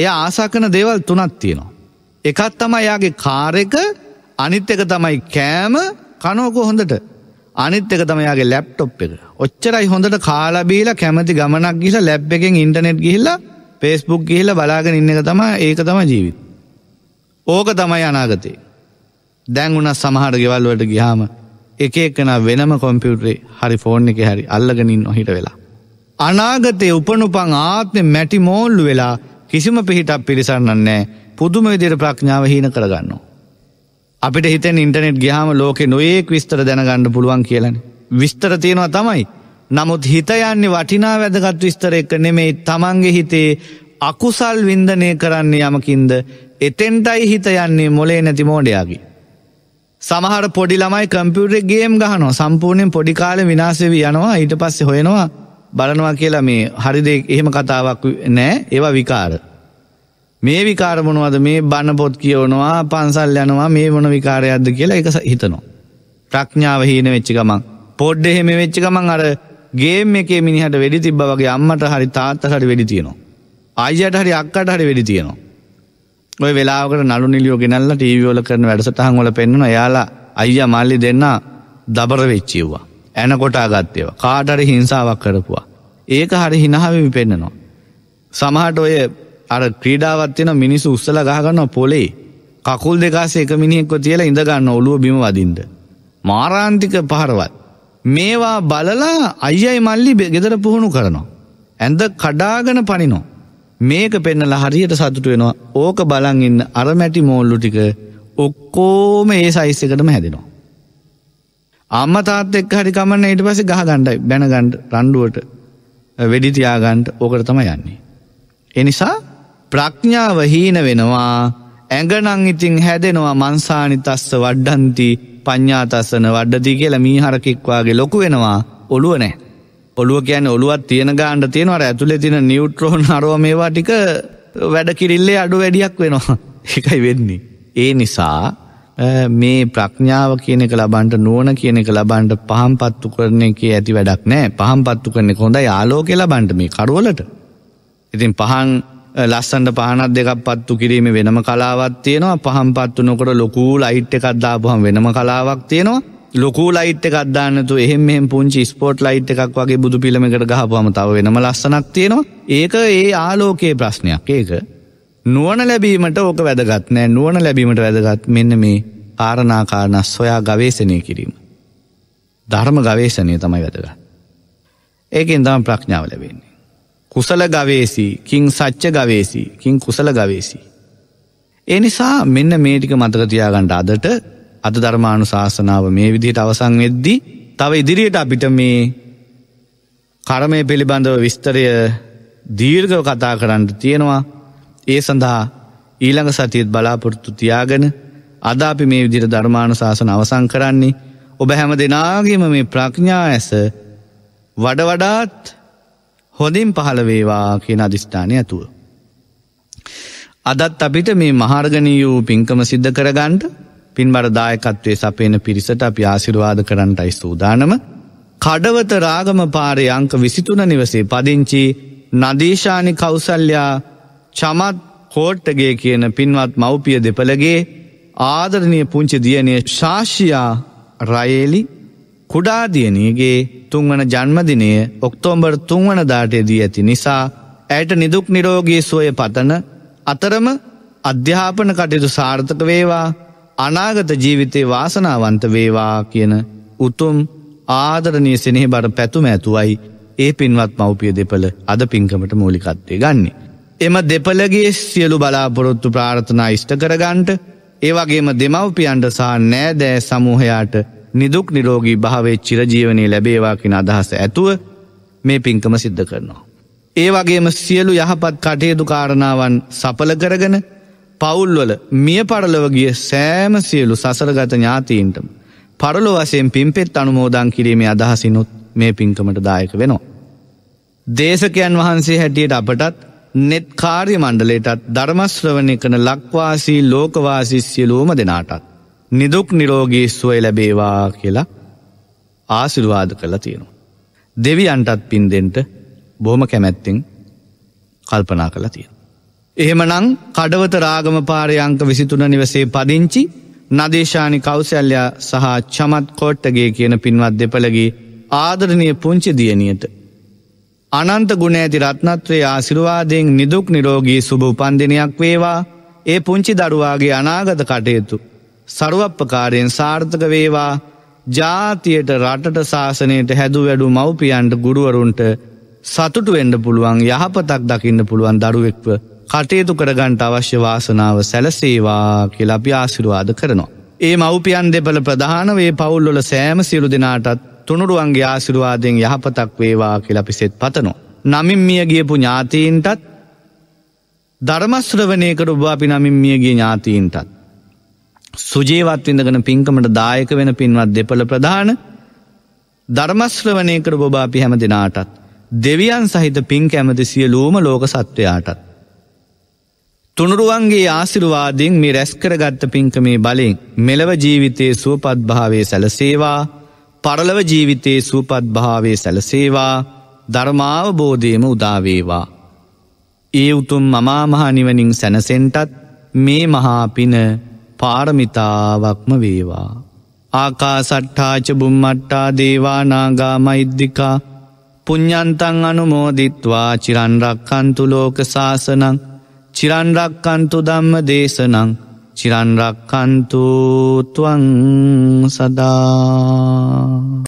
එය ආසා කරන දේවල් තුනත් තියෙනවා. එකත් තමයි යාගේ කාරෙක අනිත් එක තමයි කෑම කනෝකෝ හොඳට අනිත් එක තමයාගේ ලැප්ටොප් එක ඔච්චරයි හොඳට කාලබීල කැමති ගමනක් ගිහිල ලැබ් එකෙන් ඉන්ටනෙට් ගිහිල්ල පේස්බුක් ගිහිල බලාගෙන ඉන්න එක තම ඒක තම ජීවිත. ඕක තමයි අනාගතේ. දැන් වුණත් සමහර ගෙවල්වලට ගියාම එක එකන වෙනම කොම්පියුටරේ හරි ෆෝන් එක හරි අල්ලගනින් නොහිට වෙලා. අනාගතය උපනුපං ආත්මය මැටි මෝල්ලු වෙලා කිසිම පිහිටක් පිරිසන්නන්නේ පුදුම විදිර ප්‍රඥාව හීන කරගන්න. අපිට හිතෙන් ඉන්ටනෙට් ගියාම ලෝක නොයෙක් විස්තර දැනගන්න පුළුවන් කියලන. විස්තර තියෙනවා තමයි. නමුත් හිතයන්නේ වටිනා වැදගත් විස්තර එක නෙමෙයි තමන්ගේ හිතේ අකුසල් වින්දනය කරන්නේ යමකින්ද එතෙන්ටයි හිතයන්නේ මොලේ නැති මෝඩයාගේ. සමහර පොඩි ළමයි කම්පියුටේ ගේම් ගහනෝ සම්පූර්ණයෙන් පොඩි කාලෙ විනාසවී යනවා ඊට පස්සේ හොයනවා බලනවා කියලා මේ හරිදේ එහෙම කතාවක් නෑ ඒවා විකාර. මේ විකාරමනුවද මේ බණ පොත් කියවනවා පන්සල් යනවා මේ මොන විකාරයක්ද කියලා එක හිතනවා. ප්‍රඥාව හීන වෙච්චි ගමන්. පොඩ්ඩ එහෙම වෙච්චි ගමන් අර ගේම් එකේ මිනිහට වැඩි තිබ්බ වගේ අම්මට හරි තාත්තට හරි වැඩි තියෙනවා. අයියට හරි අක්කට හරි වැඩි තියෙනවා. ඔය වෙලාකට නලු නිලියෝ ගෙනල්ල ටීවෝල කරන වැඩසටහන් වල පෙන්න්න යාලා අයිය මල්ලි දෙන්න දබර වෙච්චිව්වා. ඇන කොටා ගත්තයව කාටර හිංසාවක් කරපුවා. ඒක හරි හිනහවිමි පෙන්න්නනවා. සමහට ඔය අර ක්‍රීඩාවත්යන මිනිස්සු උස්සල ගහගන්න පොලේ කකුල් දෙකාස එක මිනිෙක්කො තියලා ඉඳගන්න ඔලුව බිම වදින්ද. මාරාන්තික පහරවත්. මේවා බලලා අයියි මල්ලි ගෙදර පුහුණු කරනවා. ඇඳ කඩාගෙන පනිනෝ. මේක පෙන්නල හරියට සතුට වෙනවා ඕක බලන් ඉන්න අරමැටි මෝල්ලු ටික ඔක්කෝම ඒ සයිස් එකටම හැදෙනවා. අම්ම තාත් එක්ක හරි කමන්න ඊට පස්සේ ගහ ගණ්ඩයි බැනගණ්ඩ රණ්ඩුවට වෙඩි තියාගන්ට ඕකට තම යන්නේ. එනිසා ප්‍රඥාව හීන වෙනවා ඇඟනං ඉතිං හැදෙනවා මංසානි තස්ස වඩ්ඩන්ති පඤ්ඥාතස්සන වඩ්ඩදී කියලා මීහරකික්වාගේ ලොකු වෙනවා ඔළුව නෑ. ඔළුව කියන්න ඔළුවත් තියෙන ගාන්ඩ තියෙනවා ඇතුළේ තින නිියුට්‍රෝන් අරුව මේවා ටික වැඩ කිරිල්ලේ අඩු වැඩියක් වෙනවා එකයි වෙන්නේ. ඒ නිසා මේ ප්‍රඥාව කියන එක ලබන්ට නුවන කියන එක ලබන්ට පහම් පත්තු කරන එක ඇති වැඩක් නෑ පහම් පත්තු කරන්නේ හොඳ යාලෝකෙ ලබන්ට මේ කරුවලට. ඉතින් පහන් ලස්සන්ට පහනත් දෙකක් පත්තු කිරීම වෙනම කලාවත් තියෙනවා පහම් පත්තු නොකට ලොකූ ලයිට් එකක් දාපුහම් වෙනම කලාවක් තියෙනවා ලොකු ලයිට් එකක් දාන්නතු එහෙම මෙම පුංචි ස්පෝට් ලයිට් එකක් වගේ බුදු පිළමකට ගහපුහම තව වෙනම ලස්සනක් තියෙනවා ඒක ඒ ආලෝකයේ ප්‍රශ්නයක් ඒක නුවන ලැබීමට ඕක වැදගත් නෑ නුවන ලැබීමට වැදගත් මෙන්න මේ ආරණාකාරණ සොයා ගවේශනය කිරීම. ධර්ම ගවේශනය තමයි වැදග. ඒකෙන් දම් ප්‍රඥාව ලැබෙන්නේ. කුසල ගවේසී කින් සච්ච ගවේසී කින් කුසල ගවේසී. එනිසා මෙන්න මේටික මතකතියාගන්ට අදට අද ධර්මාණු ශාසනාව මේ විදිහට අවසං වෙද්දී තව ඉදිරියට අපිට මේ කරමය පිළිබඳව විස්තරය දීර්ගව කතා කරන්න තියෙනවා ඒ සඳහා ඊළඟ සතියත් බලාපොරොත්තු තියාගෙන අද අපි මේ විදිර ධර්මාණු ශාසන අවසං කරන්නේ ඔබ හැම දෙනාගේම මේ ප්‍රඥා ඇස වඩ වඩාත් හොඳින් පහළවේවා කියන අධිෂ්ඨානය ඇතුව. අදත් අපිට මේ මහාර්ගනී වූ පින්කම සිද්ධ කරගන්ට පින්බර දායකත්වය සපේන පිරිසට අපි ආසිරවාද කරන්නටයි සූදානම. කඩවත රාගම පාරය අංක විසිතුන නිවසේ පදිංචි නදේශානි කෞසල්යා චමත් හෝට්ටගේ කියන පින්වත් මව්පිය දෙපළගේ ආදරණය පුංචි දියනය ශාෂයා රයේලි කුඩාදියනයගේ තුන්වන ජන්මදිනය ඔක්තෝම්බර් තුන්වන දාටයේදී ඇති නිසා ඇයට නිදුක් නිරෝගී සුවය පතන අතරම අධ්‍යාපන කටයුතු සාර්ථක වේවා අනාගත ජීවිතේ වාසනාවන්ත වේවා කියන උතුම් ආදරණය සෙනෙහි බට පැතුම ඇතුවයි ඒ පින්වත් මව්පිය දෙපළ අද පින්කමට මූලිකත්වය ගන්නේ. එම දෙපළගේ සියලු බලාපොරොත්තු ප්‍රාර්ථනා ඉෂ්ට කරගන්ට ඒවගේම දෙමව්පියන්ට සහ නෑදෑ සමූහයාට නිදුක් නිරෝගී භාවේ චිරජීවනය ලැබේවාකින අදහස ඇතුව මේ පින්කම සිද්ධ කරනවා. ඒවගේම සියලු යහපත් කටයුතු කාරණාවන් සපල කරගෙන පවුල්වල මිය පරලවගිය සෑම සියලු සසරගත ඥාතීන්ටම. පරලො වසයෙන් පින්පෙත් අනුමෝදන් කිරීමේ අදහසිනුත් මේ පින්කමට දායක වෙනවා. දේශකයන් වහන්සේ හැටියට අපටත් නෙත් කාර්ය මණ්ඩලේටත් ධර්මශ්‍රවණය කන ලක්වාසී ලෝකවාසිස්්‍යලූම දෙනාටත්. නිදුක් නිරෝගී සුවයි ලැබේවා කියලා ආසිරුවාද කළ තියෙනවා. දෙවියන්ටත් පින්දෙන්ට බොහොම කැමැත්තිං කල්පනා කළ තියෙන. එහෙමනං කඩවත රාගම පාරයංක විසිතුන නිවසේ පදිංචි නදේශානි කෞසැල්ලයා සහ චමත් කෝට්ටගේ කියන පින්වත් දෙපළගේ ආදරණය පුංචි දියනියට. අනන්ත ගුණ ඇති රත්නත්‍රයේ ආසිරවාදයෙන් නිදුක් නිරෝගී සුභ උපන්දිනයක් වේවා ඒ පුංචි දරුවාගේ අනාගත කටයුතු. සරුවප්පකාරයෙන් සාර්ථක වේවා ජාතියට රටට ශාසනයට හැදු වැඩු මව්පියන්ට ගුරුවරුන්ට සතුටු වෙන්ඩ පුළුවන් යහපතක් දකින්න පුළුවන් දරුවෙක්ව කටයුතු කරගන්ට අවශ්‍ය වාසනාව සැලසේවා කියලා අපි ආසිරුවාද කරනවා. ඒ මව්පියන් දෙපළ ප්‍රධානවේ පවුල්ලොල සෑම සිරු දෙනාටත් තුනුරුවන්ගේ ආසිරුවාදයෙන් යහපතක් වේවා කියලපිසෙත් පතනවා. නමින් මියගියපු ඥාතීන්ටත් ධර්මස්ත්‍රවනයකට උබාපි නමින් මියගේ ඥාතීන්ටත්. සුජේවත් විඳගෙන පින්කමට දායක වෙන පින්වත් දෙපළ ප්‍රධාන ධර්මස්ත්‍රවනයකට බොබාපි හැම දෙනාටත්. දෙවියන් සහිත පින් කැමති සියලූම ලෝක සත්වයාටත්. තුනුරුවන්ගේ ආසිරුවාදෙන් මේ රැස්කරගත්ත පින්කමේ බලෙන් මෙලව ජීවිතයේ සුවපත්භාවේ සැලසේවා පරලව ජීවිතයේ සූපත්භාවේ සැලසේවා ධර්මාවබෝධයම උදාවේවා. ඒ උතුම් මමාමහනිවනින් සැනසෙන්ටත් මේ මහාපින පාරමිතාවක්ම වේවා. ආකා සට්ඨාච බුම්මට්ටා දේවානාගා මෛද්දිිකා පුඤ්ඥන්තන් අනුමෝදිත්වා චිරන්රක්කන්තුලෝක ශාසනං චිරන්රක්කන්තු දම්ම දේශනං චිරන්රක්කන්තුතුවන් සදා